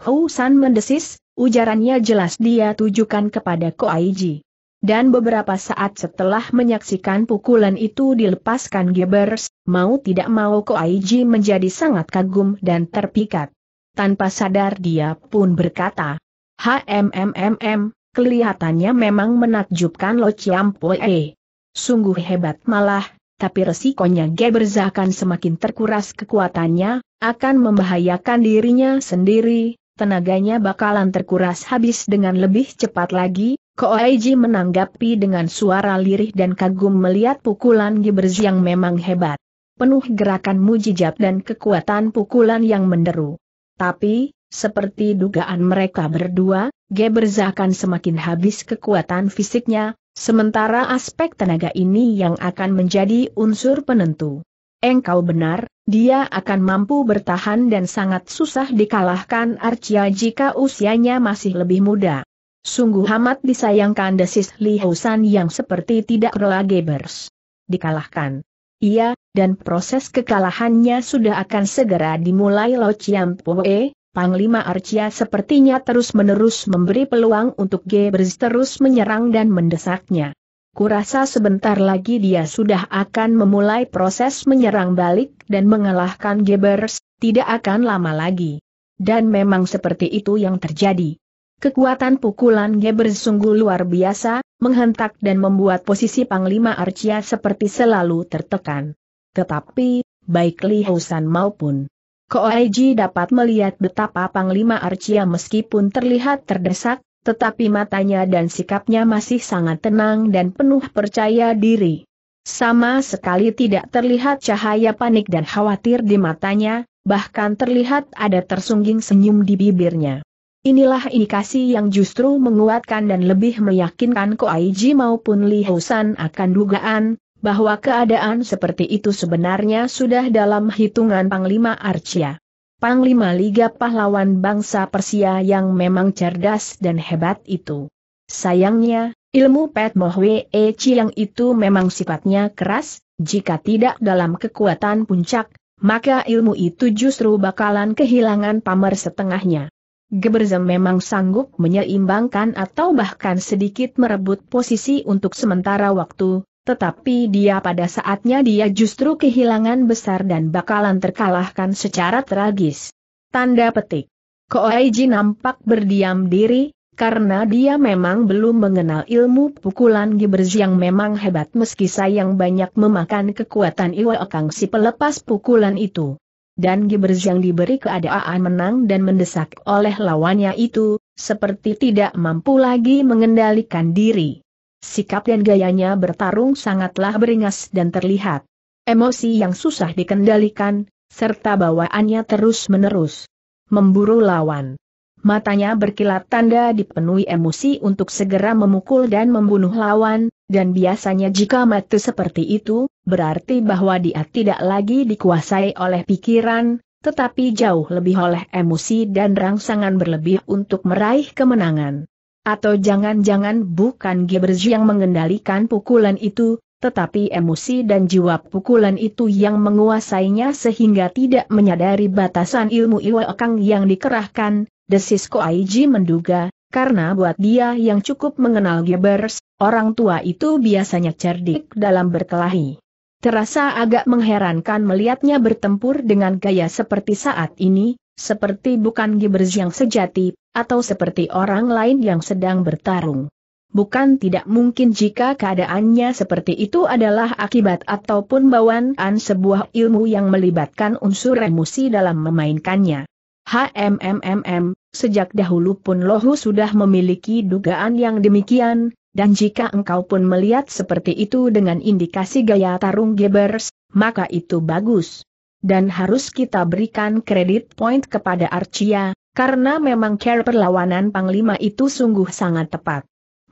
Hou San mendesis, ujarannya jelas dia tujukan kepada Ko Koaiji. Dan beberapa saat setelah menyaksikan pukulan itu dilepaskan Gebers, mau tidak mau Ko Koaiji menjadi sangat kagum dan terpikat. Tanpa sadar dia pun berkata, HMMMM, mm, mm, kelihatannya memang menakjubkan Lo Chiam eh. Sungguh hebat malah, tapi resikonya Geberza akan semakin terkuras kekuatannya, akan membahayakan dirinya sendiri, tenaganya bakalan terkuras habis dengan lebih cepat lagi, Koaiji menanggapi dengan suara lirih dan kagum melihat pukulan Geberz yang memang hebat. Penuh gerakan mujijat dan kekuatan pukulan yang menderu. Tapi, seperti dugaan mereka berdua, Geberza akan semakin habis kekuatan fisiknya, Sementara aspek tenaga ini yang akan menjadi unsur penentu. Engkau benar, dia akan mampu bertahan dan sangat susah dikalahkan Archia jika usianya masih lebih muda. Sungguh amat disayangkan desis Li Housan yang seperti tidak rela Gebers. Dikalahkan. Iya, dan proses kekalahannya sudah akan segera dimulai Lo Chiam Poe, Panglima Arcia sepertinya terus-menerus memberi peluang untuk Gebers terus menyerang dan mendesaknya. Kurasa sebentar lagi dia sudah akan memulai proses menyerang balik dan mengalahkan Gebers, tidak akan lama lagi. Dan memang seperti itu yang terjadi. Kekuatan pukulan Gebers sungguh luar biasa, menghentak dan membuat posisi Panglima Arcia seperti selalu tertekan. Tetapi, baik Li Hausan maupun Koaiji dapat melihat betapa Panglima Arcia meskipun terlihat terdesak, tetapi matanya dan sikapnya masih sangat tenang dan penuh percaya diri. Sama sekali tidak terlihat cahaya panik dan khawatir di matanya, bahkan terlihat ada tersungging senyum di bibirnya. Inilah indikasi yang justru menguatkan dan lebih meyakinkan Koaiji maupun Li Husan akan dugaan, bahwa keadaan seperti itu sebenarnya sudah dalam hitungan Panglima Arcia. Panglima Liga Pahlawan Bangsa Persia yang memang cerdas dan hebat itu. Sayangnya, ilmu Pet Mohwe E. yang itu memang sifatnya keras, jika tidak dalam kekuatan puncak, maka ilmu itu justru bakalan kehilangan pamer setengahnya. Geberzem memang sanggup menyeimbangkan atau bahkan sedikit merebut posisi untuk sementara waktu, tetapi dia pada saatnya dia justru kehilangan besar dan bakalan terkalahkan secara tragis. Tanda petik. Koaiji nampak berdiam diri, karena dia memang belum mengenal ilmu pukulan Gibers yang memang hebat meski sayang banyak memakan kekuatan Iwa Okang si pelepas pukulan itu. Dan Gibers yang diberi keadaan menang dan mendesak oleh lawannya itu, seperti tidak mampu lagi mengendalikan diri. Sikap dan gayanya bertarung sangatlah beringas dan terlihat. Emosi yang susah dikendalikan, serta bawaannya terus-menerus. Memburu lawan. Matanya berkilat tanda dipenuhi emosi untuk segera memukul dan membunuh lawan, dan biasanya jika mati seperti itu, berarti bahwa dia tidak lagi dikuasai oleh pikiran, tetapi jauh lebih oleh emosi dan rangsangan berlebih untuk meraih kemenangan. Atau jangan-jangan bukan Gebers yang mengendalikan pukulan itu, tetapi emosi dan jiwa pukulan itu yang menguasainya sehingga tidak menyadari batasan ilmu Iwa Kang yang dikerahkan, desis Koaiji menduga, karena buat dia yang cukup mengenal Gebers, orang tua itu biasanya cerdik dalam berkelahi. Terasa agak mengherankan melihatnya bertempur dengan gaya seperti saat ini, seperti bukan Gibers yang sejati, atau seperti orang lain yang sedang bertarung. Bukan tidak mungkin jika keadaannya seperti itu adalah akibat ataupun bawaan sebuah ilmu yang melibatkan unsur emosi dalam memainkannya. HMMMM, sejak dahulu pun Lohu sudah memiliki dugaan yang demikian, dan jika engkau pun melihat seperti itu dengan indikasi gaya tarung Gebers, maka itu bagus dan harus kita berikan kredit point kepada Archia, karena memang care perlawanan Panglima itu sungguh sangat tepat.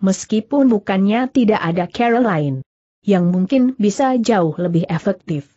Meskipun bukannya tidak ada care lain yang mungkin bisa jauh lebih efektif.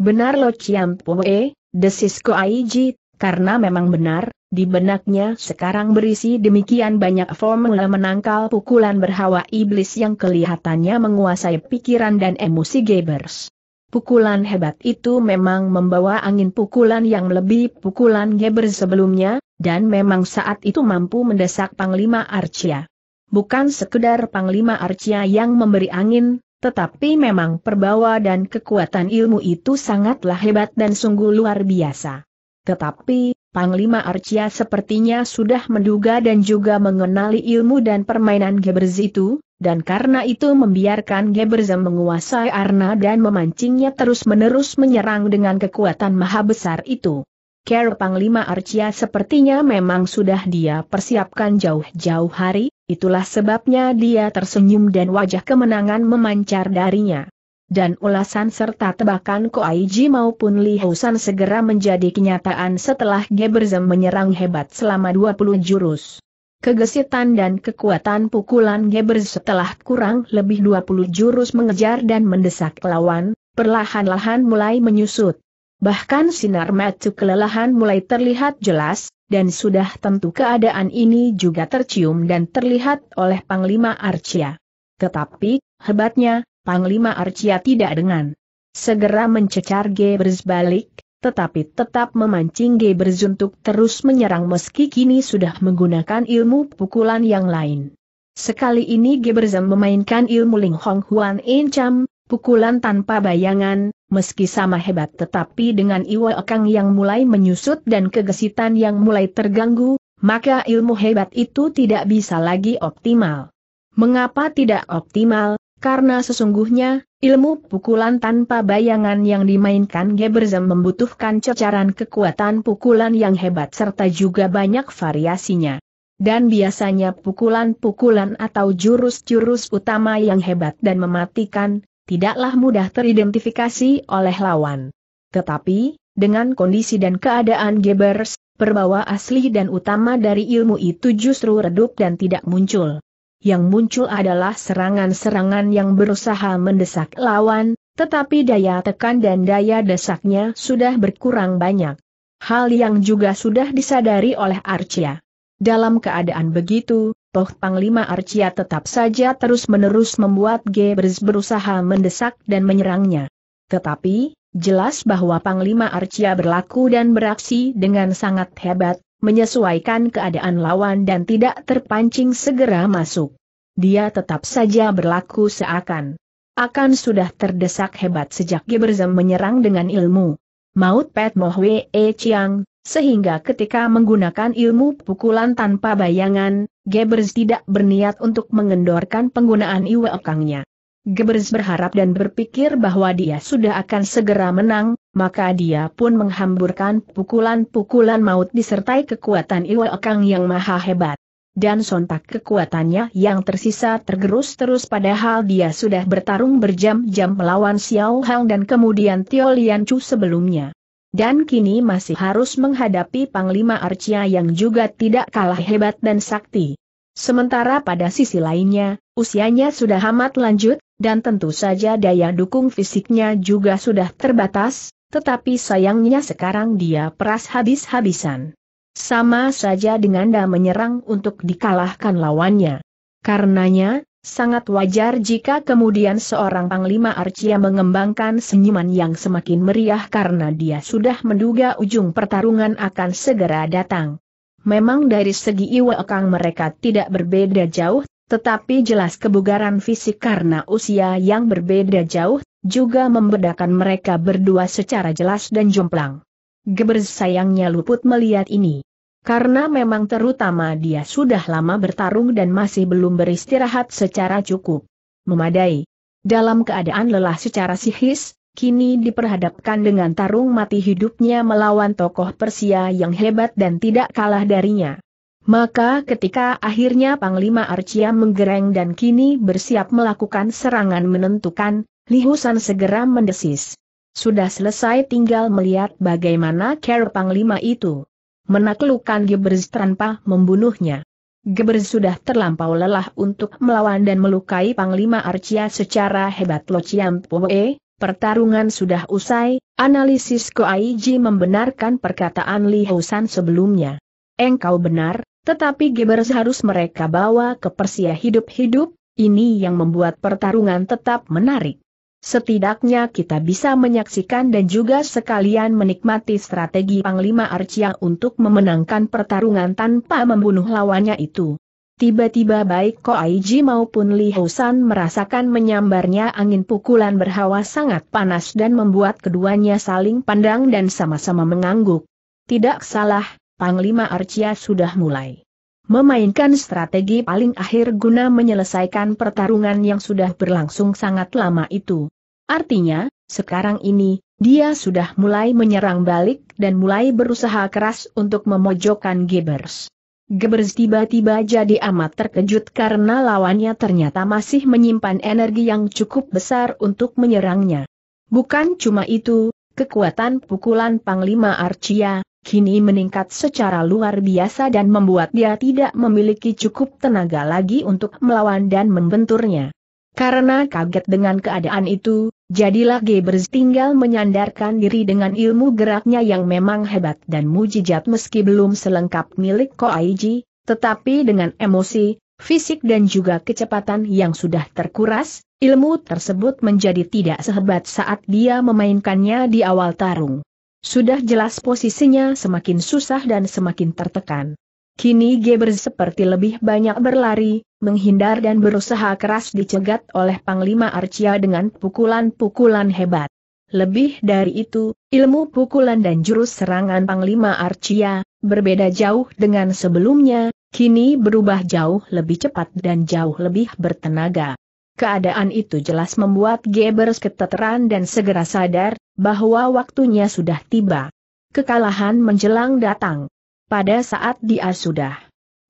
Benar Lo Chiam Poe, desis Aiji, karena memang benar, di benaknya sekarang berisi demikian banyak formula menangkal pukulan berhawa iblis yang kelihatannya menguasai pikiran dan emosi Gebers. Pukulan hebat itu memang membawa angin pukulan yang lebih pukulan Geber sebelumnya, dan memang saat itu mampu mendesak Panglima Arcia. Bukan sekedar Panglima Arcia yang memberi angin, tetapi memang perbawa dan kekuatan ilmu itu sangatlah hebat dan sungguh luar biasa. Tetapi, Panglima Arcia sepertinya sudah menduga dan juga mengenali ilmu dan permainan Gebers itu, dan karena itu membiarkan Gebers menguasai Arna dan memancingnya terus-menerus menyerang dengan kekuatan maha besar itu. Care Panglima Arcia sepertinya memang sudah dia persiapkan jauh-jauh hari, itulah sebabnya dia tersenyum dan wajah kemenangan memancar darinya dan ulasan serta tebakan Koaiji maupun Li Housan segera menjadi kenyataan setelah Geberzem menyerang hebat selama 20 jurus. Kegesitan dan kekuatan pukulan Gebers setelah kurang lebih 20 jurus mengejar dan mendesak lawan, perlahan-lahan mulai menyusut. Bahkan sinar mata kelelahan mulai terlihat jelas, dan sudah tentu keadaan ini juga tercium dan terlihat oleh Panglima Arcia. Tetapi, hebatnya, Panglima Arcia tidak dengan segera mencecar Gebers balik, tetapi tetap memancing Gebers untuk terus menyerang meski kini sudah menggunakan ilmu pukulan yang lain. Sekali ini Gebers memainkan ilmu Ling Hong Huan Encam, pukulan tanpa bayangan, meski sama hebat tetapi dengan Iwa Kang yang mulai menyusut dan kegesitan yang mulai terganggu, maka ilmu hebat itu tidak bisa lagi optimal. Mengapa tidak optimal? Karena sesungguhnya, ilmu pukulan tanpa bayangan yang dimainkan Geberzem membutuhkan cecaran kekuatan pukulan yang hebat serta juga banyak variasinya. Dan biasanya pukulan-pukulan atau jurus-jurus utama yang hebat dan mematikan, tidaklah mudah teridentifikasi oleh lawan. Tetapi, dengan kondisi dan keadaan Gebers, perbawa asli dan utama dari ilmu itu justru redup dan tidak muncul yang muncul adalah serangan-serangan yang berusaha mendesak lawan, tetapi daya tekan dan daya desaknya sudah berkurang banyak. Hal yang juga sudah disadari oleh Arcia. Dalam keadaan begitu, Toh Panglima Arcia tetap saja terus-menerus membuat Gebers berusaha mendesak dan menyerangnya. Tetapi, jelas bahwa Panglima Arcia berlaku dan beraksi dengan sangat hebat, menyesuaikan keadaan lawan dan tidak terpancing segera masuk. Dia tetap saja berlaku seakan. Akan sudah terdesak hebat sejak Giberzem menyerang dengan ilmu. Maut Pet Mohwe E Chiang, sehingga ketika menggunakan ilmu pukulan tanpa bayangan, Geberz tidak berniat untuk mengendorkan penggunaan okangnya. Gebers berharap dan berpikir bahwa dia sudah akan segera menang, maka dia pun menghamburkan pukulan-pukulan maut disertai kekuatan Iwa Kang yang maha hebat. Dan sontak kekuatannya yang tersisa tergerus terus padahal dia sudah bertarung berjam-jam melawan Xiao Hang dan kemudian Tio Lian Chu sebelumnya. Dan kini masih harus menghadapi Panglima Arcia yang juga tidak kalah hebat dan sakti. Sementara pada sisi lainnya, usianya sudah amat lanjut, dan tentu saja daya dukung fisiknya juga sudah terbatas, tetapi sayangnya sekarang dia peras habis-habisan. Sama saja dengan Da menyerang untuk dikalahkan lawannya. Karenanya, sangat wajar jika kemudian seorang Panglima Arcia mengembangkan senyuman yang semakin meriah karena dia sudah menduga ujung pertarungan akan segera datang. Memang dari segi akang mereka tidak berbeda jauh, tetapi jelas kebugaran fisik karena usia yang berbeda jauh, juga membedakan mereka berdua secara jelas dan jomplang. Geber sayangnya luput melihat ini. Karena memang terutama dia sudah lama bertarung dan masih belum beristirahat secara cukup. Memadai. Dalam keadaan lelah secara sihis, kini diperhadapkan dengan tarung mati hidupnya melawan tokoh Persia yang hebat dan tidak kalah darinya. Maka ketika akhirnya Panglima Arcia menggereng dan kini bersiap melakukan serangan menentukan, Lihusan segera mendesis. Sudah selesai tinggal melihat bagaimana care Panglima itu menaklukkan Gebers tanpa membunuhnya. Gebers sudah terlampau lelah untuk melawan dan melukai Panglima Arcia secara hebat Lo Chiam Poe, pertarungan sudah usai, analisis Koaiji membenarkan perkataan Li sebelumnya. Engkau benar, tetapi Gebers harus mereka bawa ke Persia hidup-hidup, ini yang membuat pertarungan tetap menarik. Setidaknya kita bisa menyaksikan dan juga sekalian menikmati strategi Panglima Arcia untuk memenangkan pertarungan tanpa membunuh lawannya itu. Tiba-tiba baik ko aiji maupun Li Hosan merasakan menyambarnya angin pukulan berhawa sangat panas dan membuat keduanya saling pandang dan sama-sama mengangguk. Tidak salah, Panglima Arcia sudah mulai memainkan strategi paling akhir guna menyelesaikan pertarungan yang sudah berlangsung sangat lama itu. Artinya, sekarang ini, dia sudah mulai menyerang balik dan mulai berusaha keras untuk memojokkan Gebers. Gebers tiba-tiba jadi amat terkejut karena lawannya ternyata masih menyimpan energi yang cukup besar untuk menyerangnya. Bukan cuma itu, kekuatan pukulan Panglima Arcia, kini meningkat secara luar biasa dan membuat dia tidak memiliki cukup tenaga lagi untuk melawan dan membenturnya. Karena kaget dengan keadaan itu, jadilah Gebers tinggal menyandarkan diri dengan ilmu geraknya yang memang hebat dan mujijat meski belum selengkap milik Ko Aiji. tetapi dengan emosi, fisik dan juga kecepatan yang sudah terkuras, ilmu tersebut menjadi tidak sehebat saat dia memainkannya di awal tarung. Sudah jelas posisinya semakin susah dan semakin tertekan. Kini Geber seperti lebih banyak berlari, menghindar dan berusaha keras dicegat oleh Panglima Arcia dengan pukulan-pukulan hebat. Lebih dari itu, ilmu pukulan dan jurus serangan Panglima Arcia, berbeda jauh dengan sebelumnya, kini berubah jauh lebih cepat dan jauh lebih bertenaga. Keadaan itu jelas membuat Gebers keteteran dan segera sadar, bahwa waktunya sudah tiba. Kekalahan menjelang datang. Pada saat dia sudah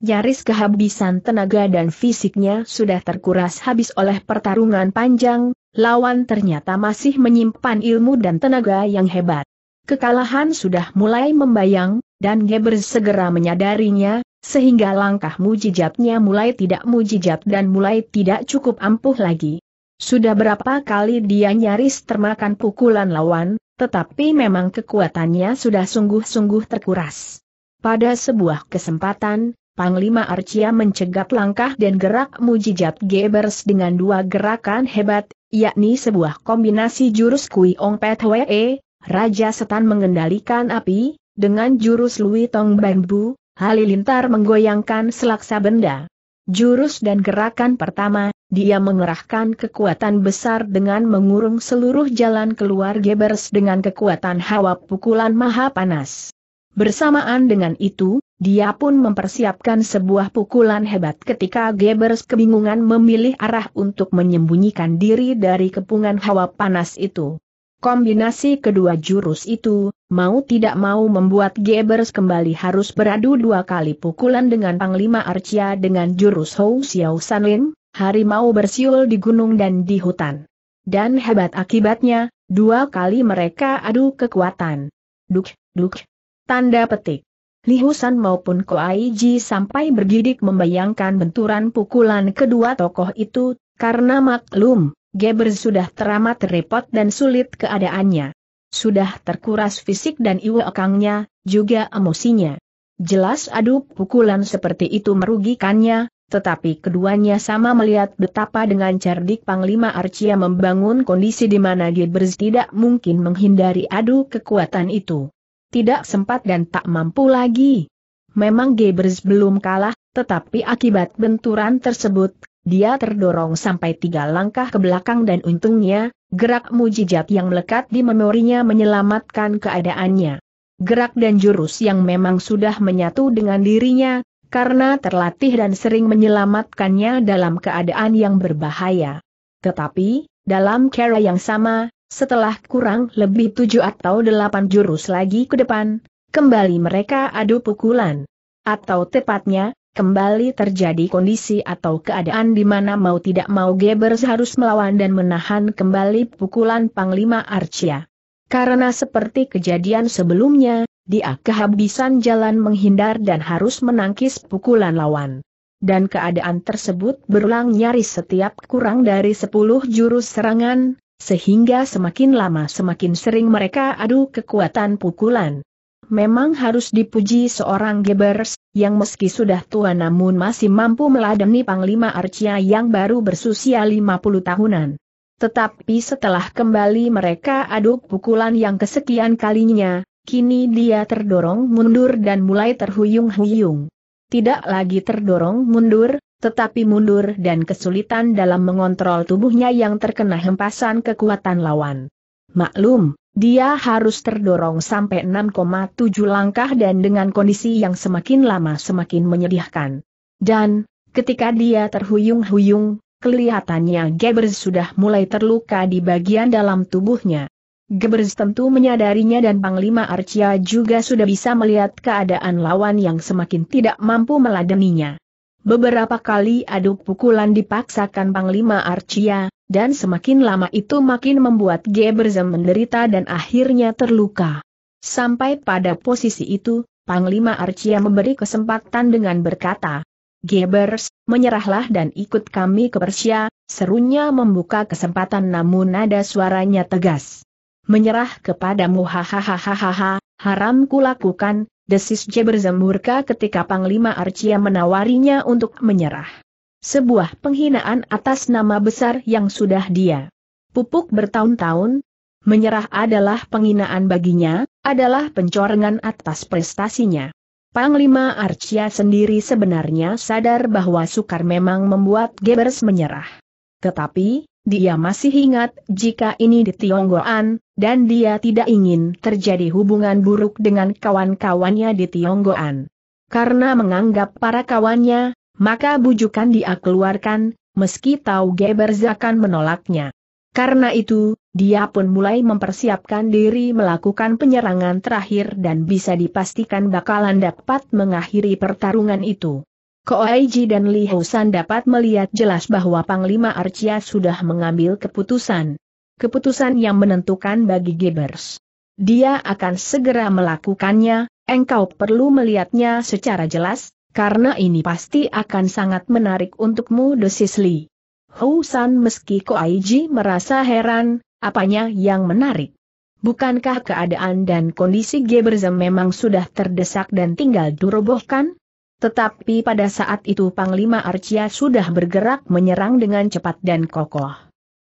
nyaris kehabisan tenaga dan fisiknya sudah terkuras habis oleh pertarungan panjang, lawan ternyata masih menyimpan ilmu dan tenaga yang hebat. Kekalahan sudah mulai membayang, dan Gebers segera menyadarinya, sehingga langkah mujijatnya mulai tidak mujijat dan mulai tidak cukup ampuh lagi. Sudah berapa kali dia nyaris termakan pukulan lawan, tetapi memang kekuatannya sudah sungguh-sungguh terkuras. Pada sebuah kesempatan, Panglima Arcia mencegat langkah dan gerak mujijat Gebers dengan dua gerakan hebat, yakni sebuah kombinasi jurus Kui Ong Pet Raja Setan mengendalikan api, dengan jurus Lui Tong Bambu, Halilintar menggoyangkan selaksa benda. Jurus dan gerakan pertama, dia mengerahkan kekuatan besar dengan mengurung seluruh jalan keluar Gebers dengan kekuatan hawa pukulan maha panas. Bersamaan dengan itu, dia pun mempersiapkan sebuah pukulan hebat ketika Gebers kebingungan memilih arah untuk menyembunyikan diri dari kepungan hawa panas itu. Kombinasi kedua jurus itu, mau tidak mau membuat Gebers kembali harus beradu dua kali pukulan dengan Panglima Arcia dengan jurus Hou Xiao Sanlin, mau bersiul di gunung dan di hutan. Dan hebat akibatnya, dua kali mereka adu kekuatan. Duk, duk. Tanda petik. Lihusan maupun Koai Ji sampai bergidik membayangkan benturan pukulan kedua tokoh itu, karena maklum, Gebers sudah teramat repot dan sulit keadaannya. Sudah terkuras fisik dan iwakangnya, juga emosinya. Jelas adu pukulan seperti itu merugikannya, tetapi keduanya sama melihat betapa dengan cerdik Panglima Arcia membangun kondisi di mana Gebers tidak mungkin menghindari adu kekuatan itu. Tidak sempat dan tak mampu lagi. Memang Gebers belum kalah, tetapi akibat benturan tersebut, dia terdorong sampai tiga langkah ke belakang dan untungnya, gerak mujijat yang melekat di memorinya menyelamatkan keadaannya. Gerak dan jurus yang memang sudah menyatu dengan dirinya, karena terlatih dan sering menyelamatkannya dalam keadaan yang berbahaya. Tetapi, dalam cara yang sama, setelah kurang lebih tujuh atau delapan jurus lagi ke depan, kembali mereka adu pukulan. Atau tepatnya, Kembali terjadi kondisi atau keadaan di mana mau tidak mau Gebers harus melawan dan menahan kembali pukulan Panglima Arcia. Karena seperti kejadian sebelumnya, dia kehabisan jalan menghindar dan harus menangkis pukulan lawan. Dan keadaan tersebut berulang nyaris setiap kurang dari 10 jurus serangan, sehingga semakin lama semakin sering mereka adu kekuatan pukulan memang harus dipuji seorang Gebers, yang meski sudah tua namun masih mampu meladeni Panglima Arcia yang baru bersusia 50 tahunan. Tetapi setelah kembali mereka aduk pukulan yang kesekian kalinya, kini dia terdorong mundur dan mulai terhuyung-huyung. Tidak lagi terdorong mundur, tetapi mundur dan kesulitan dalam mengontrol tubuhnya yang terkena hempasan kekuatan lawan. Maklum, dia harus terdorong sampai 6,7 langkah dan dengan kondisi yang semakin lama semakin menyedihkan. Dan, ketika dia terhuyung-huyung, kelihatannya Gebers sudah mulai terluka di bagian dalam tubuhnya. Gebers tentu menyadarinya dan Panglima Arcia juga sudah bisa melihat keadaan lawan yang semakin tidak mampu meladeninya. Beberapa kali aduk pukulan dipaksakan Panglima Arcia, dan semakin lama itu makin membuat Geberzem menderita dan akhirnya terluka. Sampai pada posisi itu, Panglima Arcia memberi kesempatan dengan berkata, Gebers, menyerahlah dan ikut kami ke Persia, serunya membuka kesempatan namun nada suaranya tegas. Menyerah kepadamu hahaha, haram kulakukan, desis Jeber murka ketika Panglima Arcia menawarinya untuk menyerah. Sebuah penghinaan atas nama besar yang sudah dia pupuk bertahun-tahun, menyerah adalah penghinaan baginya, adalah pencorengan atas prestasinya. Panglima Arcia sendiri sebenarnya sadar bahwa Sukar memang membuat Gebers menyerah. Tetapi, dia masih ingat jika ini di Tionggoan, dan dia tidak ingin terjadi hubungan buruk dengan kawan-kawannya di Tionggoan. Karena menganggap para kawannya, maka bujukan dia keluarkan, meski tahu Gebers akan menolaknya. Karena itu, dia pun mulai mempersiapkan diri melakukan penyerangan terakhir dan bisa dipastikan bakalan dapat mengakhiri pertarungan itu. Koaiji dan Li Hosan dapat melihat jelas bahwa Panglima Arcia sudah mengambil keputusan. Keputusan yang menentukan bagi Gebers. Dia akan segera melakukannya, engkau perlu melihatnya secara jelas, karena ini pasti akan sangat menarik untukmu desis Li. Housan meski Koaiji merasa heran, apanya yang menarik? Bukankah keadaan dan kondisi Geberzem memang sudah terdesak dan tinggal dirobohkan? Tetapi pada saat itu Panglima Arcia sudah bergerak menyerang dengan cepat dan kokoh.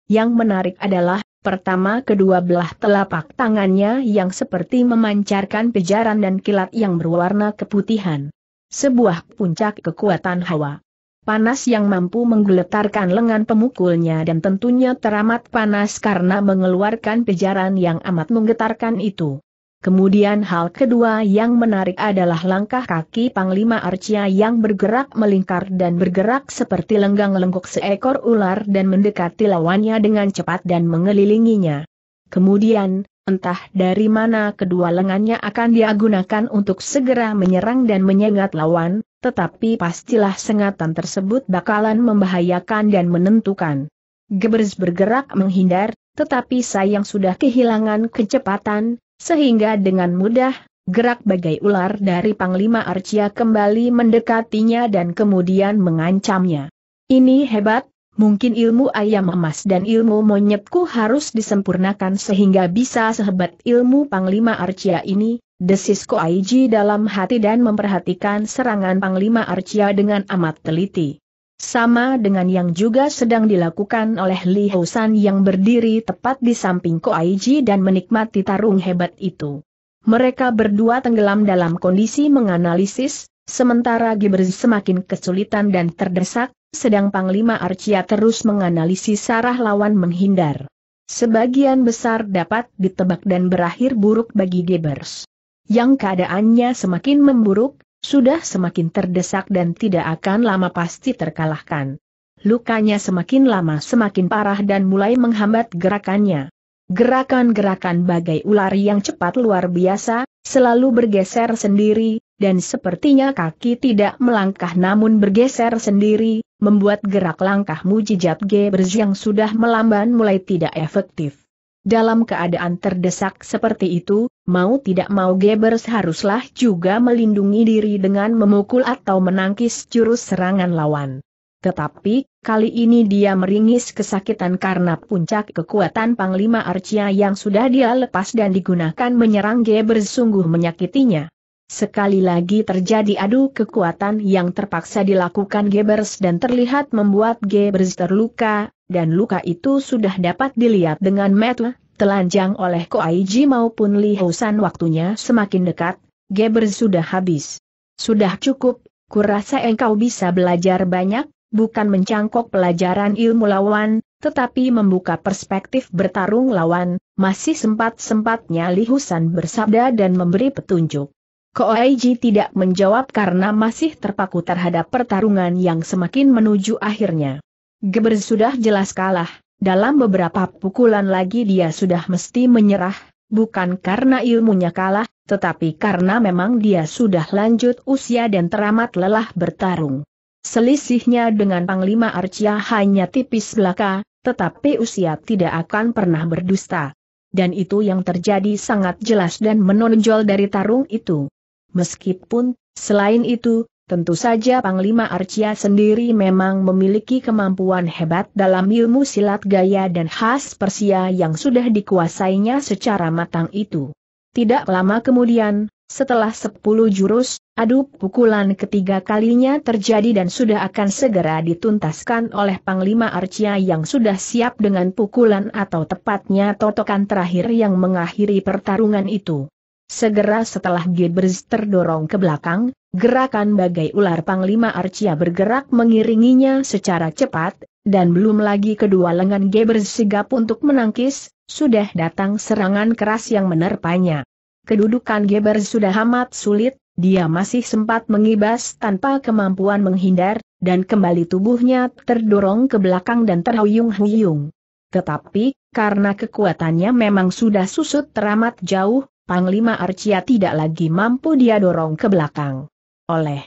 Yang menarik adalah, pertama kedua belah telapak tangannya yang seperti memancarkan pejaran dan kilat yang berwarna keputihan. Sebuah puncak kekuatan hawa. Panas yang mampu menggeletarkan lengan pemukulnya dan tentunya teramat panas karena mengeluarkan pejaran yang amat menggetarkan itu. Kemudian hal kedua yang menarik adalah langkah kaki Panglima Arcia yang bergerak melingkar dan bergerak seperti lenggang lengkuk seekor ular dan mendekati lawannya dengan cepat dan mengelilinginya. Kemudian, Entah dari mana kedua lengannya akan dia gunakan untuk segera menyerang dan menyengat lawan, tetapi pastilah sengatan tersebut bakalan membahayakan dan menentukan. Gebers bergerak menghindar, tetapi sayang sudah kehilangan kecepatan, sehingga dengan mudah, gerak bagai ular dari Panglima Arcia kembali mendekatinya dan kemudian mengancamnya. Ini hebat, mungkin ilmu ayam emas dan ilmu monyetku harus disempurnakan sehingga bisa sehebat ilmu Panglima Arcia ini, desis Ko Aiji dalam hati dan memperhatikan serangan Panglima Arcia dengan amat teliti. Sama dengan yang juga sedang dilakukan oleh Li Hosan yang berdiri tepat di samping Ko Aiji dan menikmati tarung hebat itu. Mereka berdua tenggelam dalam kondisi menganalisis, sementara Gibran semakin kesulitan dan terdesak, sedang Panglima Arcia terus menganalisis sarah lawan menghindar. Sebagian besar dapat ditebak dan berakhir buruk bagi Gebers. Yang keadaannya semakin memburuk, sudah semakin terdesak dan tidak akan lama pasti terkalahkan. Lukanya semakin lama semakin parah dan mulai menghambat gerakannya. Gerakan-gerakan bagai ular yang cepat luar biasa, selalu bergeser sendiri, dan sepertinya kaki tidak melangkah namun bergeser sendiri, membuat gerak langkah mujijat Gebers yang sudah melamban mulai tidak efektif. Dalam keadaan terdesak seperti itu, mau tidak mau Gebers haruslah juga melindungi diri dengan memukul atau menangkis jurus serangan lawan. Tetapi, kali ini dia meringis kesakitan karena puncak kekuatan Panglima Arcia yang sudah dia lepas dan digunakan menyerang Gebers sungguh menyakitinya. Sekali lagi terjadi adu kekuatan yang terpaksa dilakukan Gebers dan terlihat membuat Gebers terluka, dan luka itu sudah dapat dilihat dengan mata, telanjang oleh Koaiji maupun Li Hausan waktunya semakin dekat, Gebers sudah habis. Sudah cukup, kurasa engkau bisa belajar banyak, bukan mencangkok pelajaran ilmu lawan, tetapi membuka perspektif bertarung lawan, masih sempat-sempatnya Li Husan bersabda dan memberi petunjuk. Koaiji tidak menjawab karena masih terpaku terhadap pertarungan yang semakin menuju akhirnya. Geber sudah jelas kalah, dalam beberapa pukulan lagi dia sudah mesti menyerah, bukan karena ilmunya kalah, tetapi karena memang dia sudah lanjut usia dan teramat lelah bertarung. Selisihnya dengan Panglima Arcia hanya tipis belaka, tetapi usia tidak akan pernah berdusta. Dan itu yang terjadi sangat jelas dan menonjol dari tarung itu. Meskipun, selain itu, tentu saja Panglima Arcia sendiri memang memiliki kemampuan hebat dalam ilmu silat gaya dan khas Persia yang sudah dikuasainya secara matang itu. Tidak lama kemudian, setelah sepuluh jurus, aduk pukulan ketiga kalinya terjadi dan sudah akan segera dituntaskan oleh Panglima Arcia yang sudah siap dengan pukulan atau tepatnya totokan terakhir yang mengakhiri pertarungan itu. Segera setelah Gilbers terdorong ke belakang, gerakan bagai ular Panglima Arcia bergerak mengiringinya secara cepat, dan belum lagi kedua lengan Gilbers sigap untuk menangkis, sudah datang serangan keras yang menerpanya. Kedudukan Gebers sudah amat sulit, dia masih sempat mengibas tanpa kemampuan menghindar, dan kembali tubuhnya terdorong ke belakang dan terhuyung-huyung. Tetapi, karena kekuatannya memang sudah susut teramat jauh, Panglima Arcia tidak lagi mampu dia dorong ke belakang. Oleh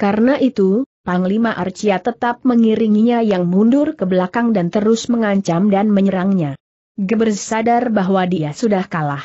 karena itu, Panglima Arcia tetap mengiringinya yang mundur ke belakang dan terus mengancam dan menyerangnya. Geber sadar bahwa dia sudah kalah.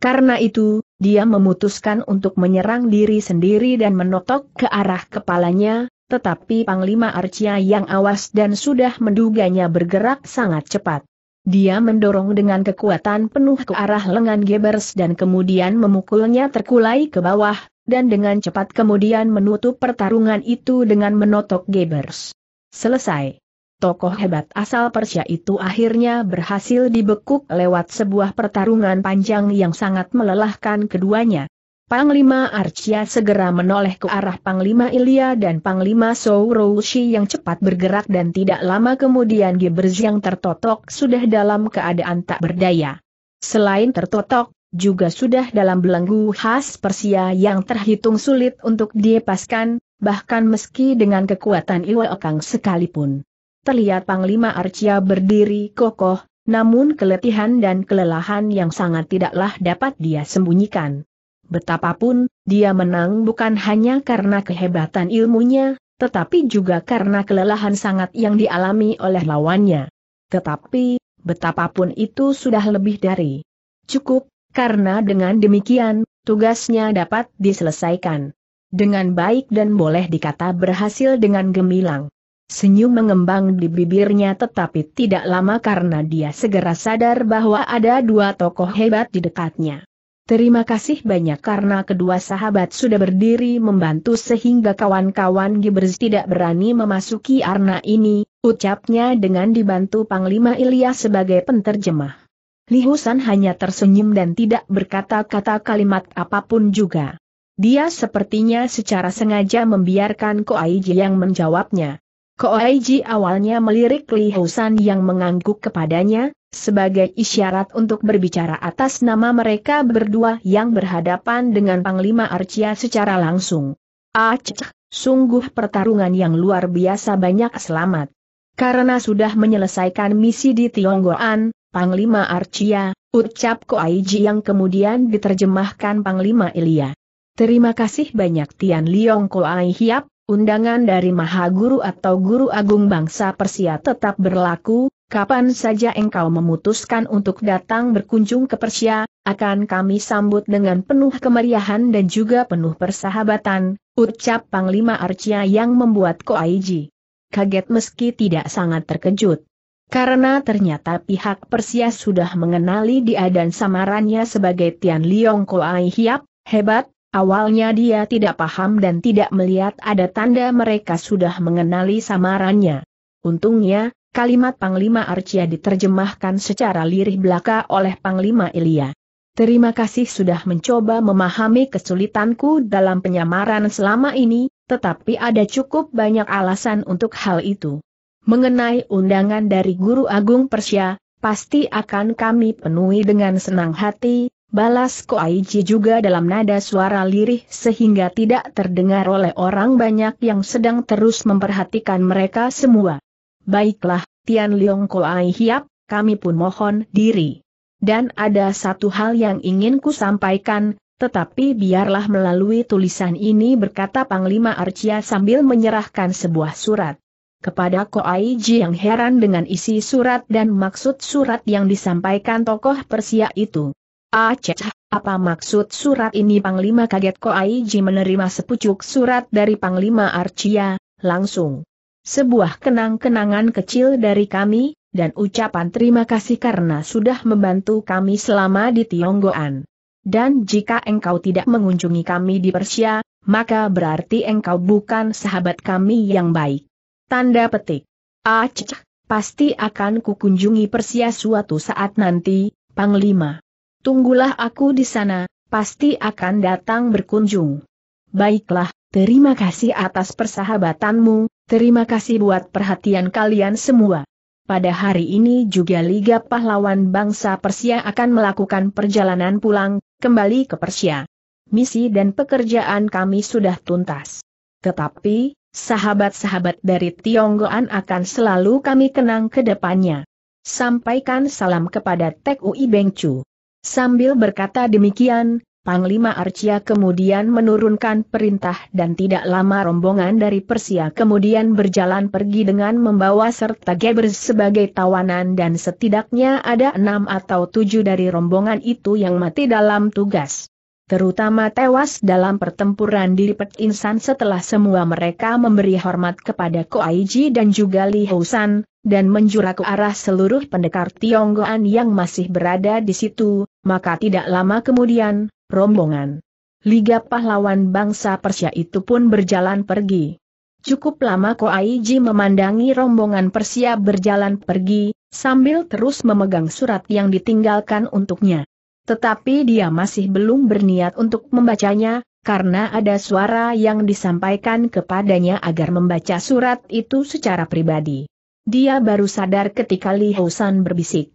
Karena itu, dia memutuskan untuk menyerang diri sendiri dan menotok ke arah kepalanya, tetapi Panglima Arcia yang awas dan sudah menduganya bergerak sangat cepat. Dia mendorong dengan kekuatan penuh ke arah lengan Gebers dan kemudian memukulnya terkulai ke bawah, dan dengan cepat kemudian menutup pertarungan itu dengan menotok Gebers. Selesai. Tokoh hebat asal Persia itu akhirnya berhasil dibekuk lewat sebuah pertarungan panjang yang sangat melelahkan keduanya. Panglima Archia segera menoleh ke arah Panglima Ilya dan Panglima Souroushi yang cepat bergerak dan tidak lama kemudian Gibers yang tertotok sudah dalam keadaan tak berdaya. Selain tertotok, juga sudah dalam belenggu khas Persia yang terhitung sulit untuk dilepaskan, bahkan meski dengan kekuatan Iwa sekalipun. Terlihat Panglima Archia berdiri kokoh, namun keletihan dan kelelahan yang sangat tidaklah dapat dia sembunyikan. Betapapun, dia menang bukan hanya karena kehebatan ilmunya, tetapi juga karena kelelahan sangat yang dialami oleh lawannya. Tetapi, betapapun itu sudah lebih dari cukup, karena dengan demikian, tugasnya dapat diselesaikan. Dengan baik dan boleh dikata berhasil dengan gemilang. Senyum mengembang di bibirnya tetapi tidak lama karena dia segera sadar bahwa ada dua tokoh hebat di dekatnya. Terima kasih banyak karena kedua sahabat sudah berdiri membantu sehingga kawan-kawan Gibers tidak berani memasuki arna ini, ucapnya dengan dibantu Panglima Ilya sebagai penterjemah. Lihusan hanya tersenyum dan tidak berkata-kata kalimat apapun juga. Dia sepertinya secara sengaja membiarkan Koaiji yang menjawabnya. Koaiji awalnya melirik Lihusan yang mengangguk kepadanya, sebagai isyarat untuk berbicara atas nama mereka berdua yang berhadapan dengan Panglima Arcia secara langsung. Aceh, sungguh pertarungan yang luar biasa banyak selamat. Karena sudah menyelesaikan misi di Tionggoan, Panglima Arcia, ucap Koaiji yang kemudian diterjemahkan Panglima Ilya. Terima kasih banyak Tian Liong Koai Hiap, Undangan dari Maha Guru atau Guru Agung Bangsa Persia tetap berlaku, kapan saja engkau memutuskan untuk datang berkunjung ke Persia, akan kami sambut dengan penuh kemeriahan dan juga penuh persahabatan, ucap Panglima Arcia yang membuat Koaiji kaget meski tidak sangat terkejut. Karena ternyata pihak Persia sudah mengenali dia dan samarannya sebagai Tian Liong Koai Hiap, hebat, Awalnya dia tidak paham dan tidak melihat ada tanda mereka sudah mengenali samarannya. Untungnya, kalimat Panglima Arcia diterjemahkan secara lirih belaka oleh Panglima Ilya. Terima kasih sudah mencoba memahami kesulitanku dalam penyamaran selama ini, tetapi ada cukup banyak alasan untuk hal itu. Mengenai undangan dari Guru Agung Persia, pasti akan kami penuhi dengan senang hati, Balas Koaichi juga dalam nada suara lirih sehingga tidak terdengar oleh orang banyak yang sedang terus memperhatikan mereka semua. Baiklah, Tian Leong Koai Hiap, kami pun mohon diri. Dan ada satu hal yang ingin ku sampaikan, tetapi biarlah melalui tulisan ini berkata Panglima Arcia sambil menyerahkan sebuah surat. Kepada Koaiji yang heran dengan isi surat dan maksud surat yang disampaikan tokoh Persia itu. Aceh, apa maksud surat ini Panglima kaget ko Aiji menerima sepucuk surat dari Panglima Arcia, langsung. Sebuah kenang-kenangan kecil dari kami, dan ucapan terima kasih karena sudah membantu kami selama di Tionggoan. Dan jika engkau tidak mengunjungi kami di Persia, maka berarti engkau bukan sahabat kami yang baik. Tanda petik. Aceh, pasti akan kukunjungi Persia suatu saat nanti, Panglima. Tunggulah aku di sana, pasti akan datang berkunjung. Baiklah, terima kasih atas persahabatanmu, terima kasih buat perhatian kalian semua. Pada hari ini juga Liga Pahlawan Bangsa Persia akan melakukan perjalanan pulang, kembali ke Persia. Misi dan pekerjaan kami sudah tuntas. Tetapi, sahabat-sahabat dari Tionggoan akan selalu kami kenang ke depannya. Sampaikan salam kepada Tek Ui Bengcu. Sambil berkata demikian, Panglima Arcia kemudian menurunkan perintah dan tidak lama rombongan dari Persia kemudian berjalan pergi dengan membawa serta Geber sebagai tawanan dan setidaknya ada enam atau tujuh dari rombongan itu yang mati dalam tugas. Terutama tewas dalam pertempuran di Ripet Insan setelah semua mereka memberi hormat kepada Koaiji dan juga Li Housan, dan menjura ke arah seluruh pendekar Tionggoan yang masih berada di situ, maka tidak lama kemudian, rombongan Liga Pahlawan Bangsa Persia itu pun berjalan pergi. Cukup lama Koaiji memandangi rombongan Persia berjalan pergi, sambil terus memegang surat yang ditinggalkan untuknya. Tetapi dia masih belum berniat untuk membacanya, karena ada suara yang disampaikan kepadanya agar membaca surat itu secara pribadi. Dia baru sadar ketika Li Housan berbisik.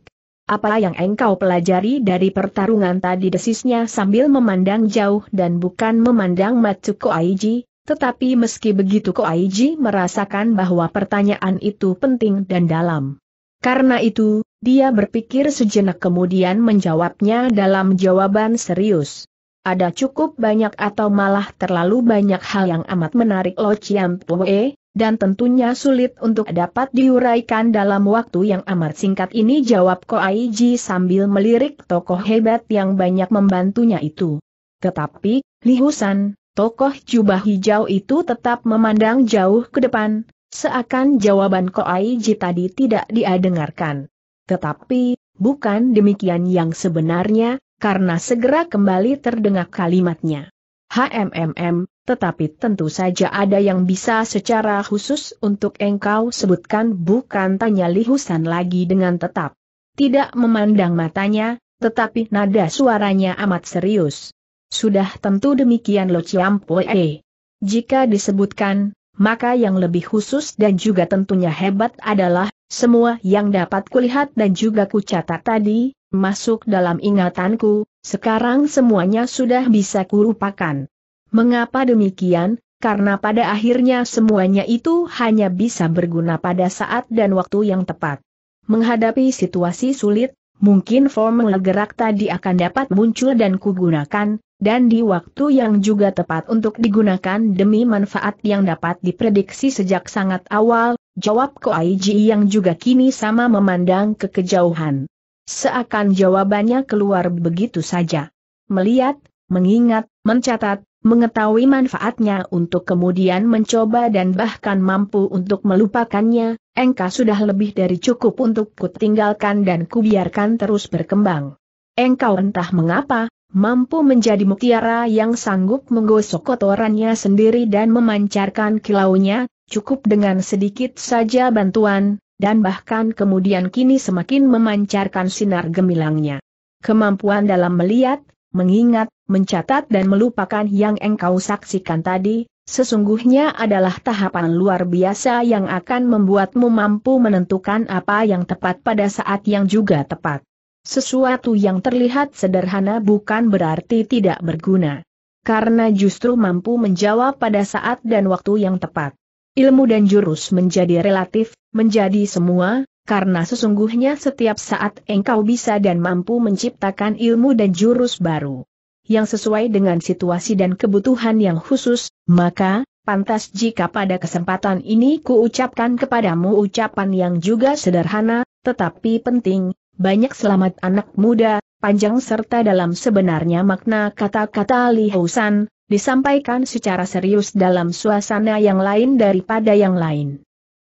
Apa yang engkau pelajari dari pertarungan tadi desisnya sambil memandang jauh dan bukan memandang Matsuko Aiji, tetapi meski begitu Ko Aiji merasakan bahwa pertanyaan itu penting dan dalam. Karena itu, dia berpikir sejenak kemudian menjawabnya dalam jawaban serius. Ada cukup banyak atau malah terlalu banyak hal yang amat menarik Lo Chiam Pue, dan tentunya sulit untuk dapat diuraikan dalam waktu yang amat singkat ini jawab Ko Koaiji sambil melirik tokoh hebat yang banyak membantunya itu. Tetapi, Li Husan, tokoh jubah hijau itu tetap memandang jauh ke depan, seakan jawaban Ko Koaiji tadi tidak dia dengarkan. Tetapi, bukan demikian yang sebenarnya, karena segera kembali terdengar kalimatnya. HMMM, tetapi tentu saja ada yang bisa secara khusus untuk engkau sebutkan bukan tanya lihusan lagi dengan tetap. Tidak memandang matanya, tetapi nada suaranya amat serius. Sudah tentu demikian Lo Chiampoe. Jika disebutkan, maka yang lebih khusus dan juga tentunya hebat adalah, semua yang dapat kulihat dan juga kucatat tadi, masuk dalam ingatanku, sekarang semuanya sudah bisa kurupakan. Mengapa demikian? Karena pada akhirnya semuanya itu hanya bisa berguna pada saat dan waktu yang tepat. Menghadapi situasi sulit, mungkin formula gerak tadi akan dapat muncul dan kugunakan, dan di waktu yang juga tepat untuk digunakan demi manfaat yang dapat diprediksi sejak sangat awal, jawab Aiji yang juga kini sama memandang ke kejauhan. Seakan jawabannya keluar begitu saja. Melihat, mengingat, mencatat, mengetahui manfaatnya untuk kemudian mencoba dan bahkan mampu untuk melupakannya, engkau sudah lebih dari cukup untuk kutinggalkan dan kubiarkan terus berkembang. Engkau entah mengapa, mampu menjadi mutiara yang sanggup menggosok kotorannya sendiri dan memancarkan kilaunya, cukup dengan sedikit saja bantuan, dan bahkan kemudian kini semakin memancarkan sinar gemilangnya. Kemampuan dalam melihat, mengingat, mencatat dan melupakan yang engkau saksikan tadi, sesungguhnya adalah tahapan luar biasa yang akan membuatmu mampu menentukan apa yang tepat pada saat yang juga tepat. Sesuatu yang terlihat sederhana bukan berarti tidak berguna. Karena justru mampu menjawab pada saat dan waktu yang tepat. Ilmu dan jurus menjadi relatif, menjadi semua, karena sesungguhnya setiap saat engkau bisa dan mampu menciptakan ilmu dan jurus baru. Yang sesuai dengan situasi dan kebutuhan yang khusus, maka, pantas jika pada kesempatan ini kuucapkan kepadamu ucapan yang juga sederhana, tetapi penting, banyak selamat anak muda, panjang serta dalam sebenarnya makna kata-kata Li Housan, disampaikan secara serius dalam suasana yang lain daripada yang lain.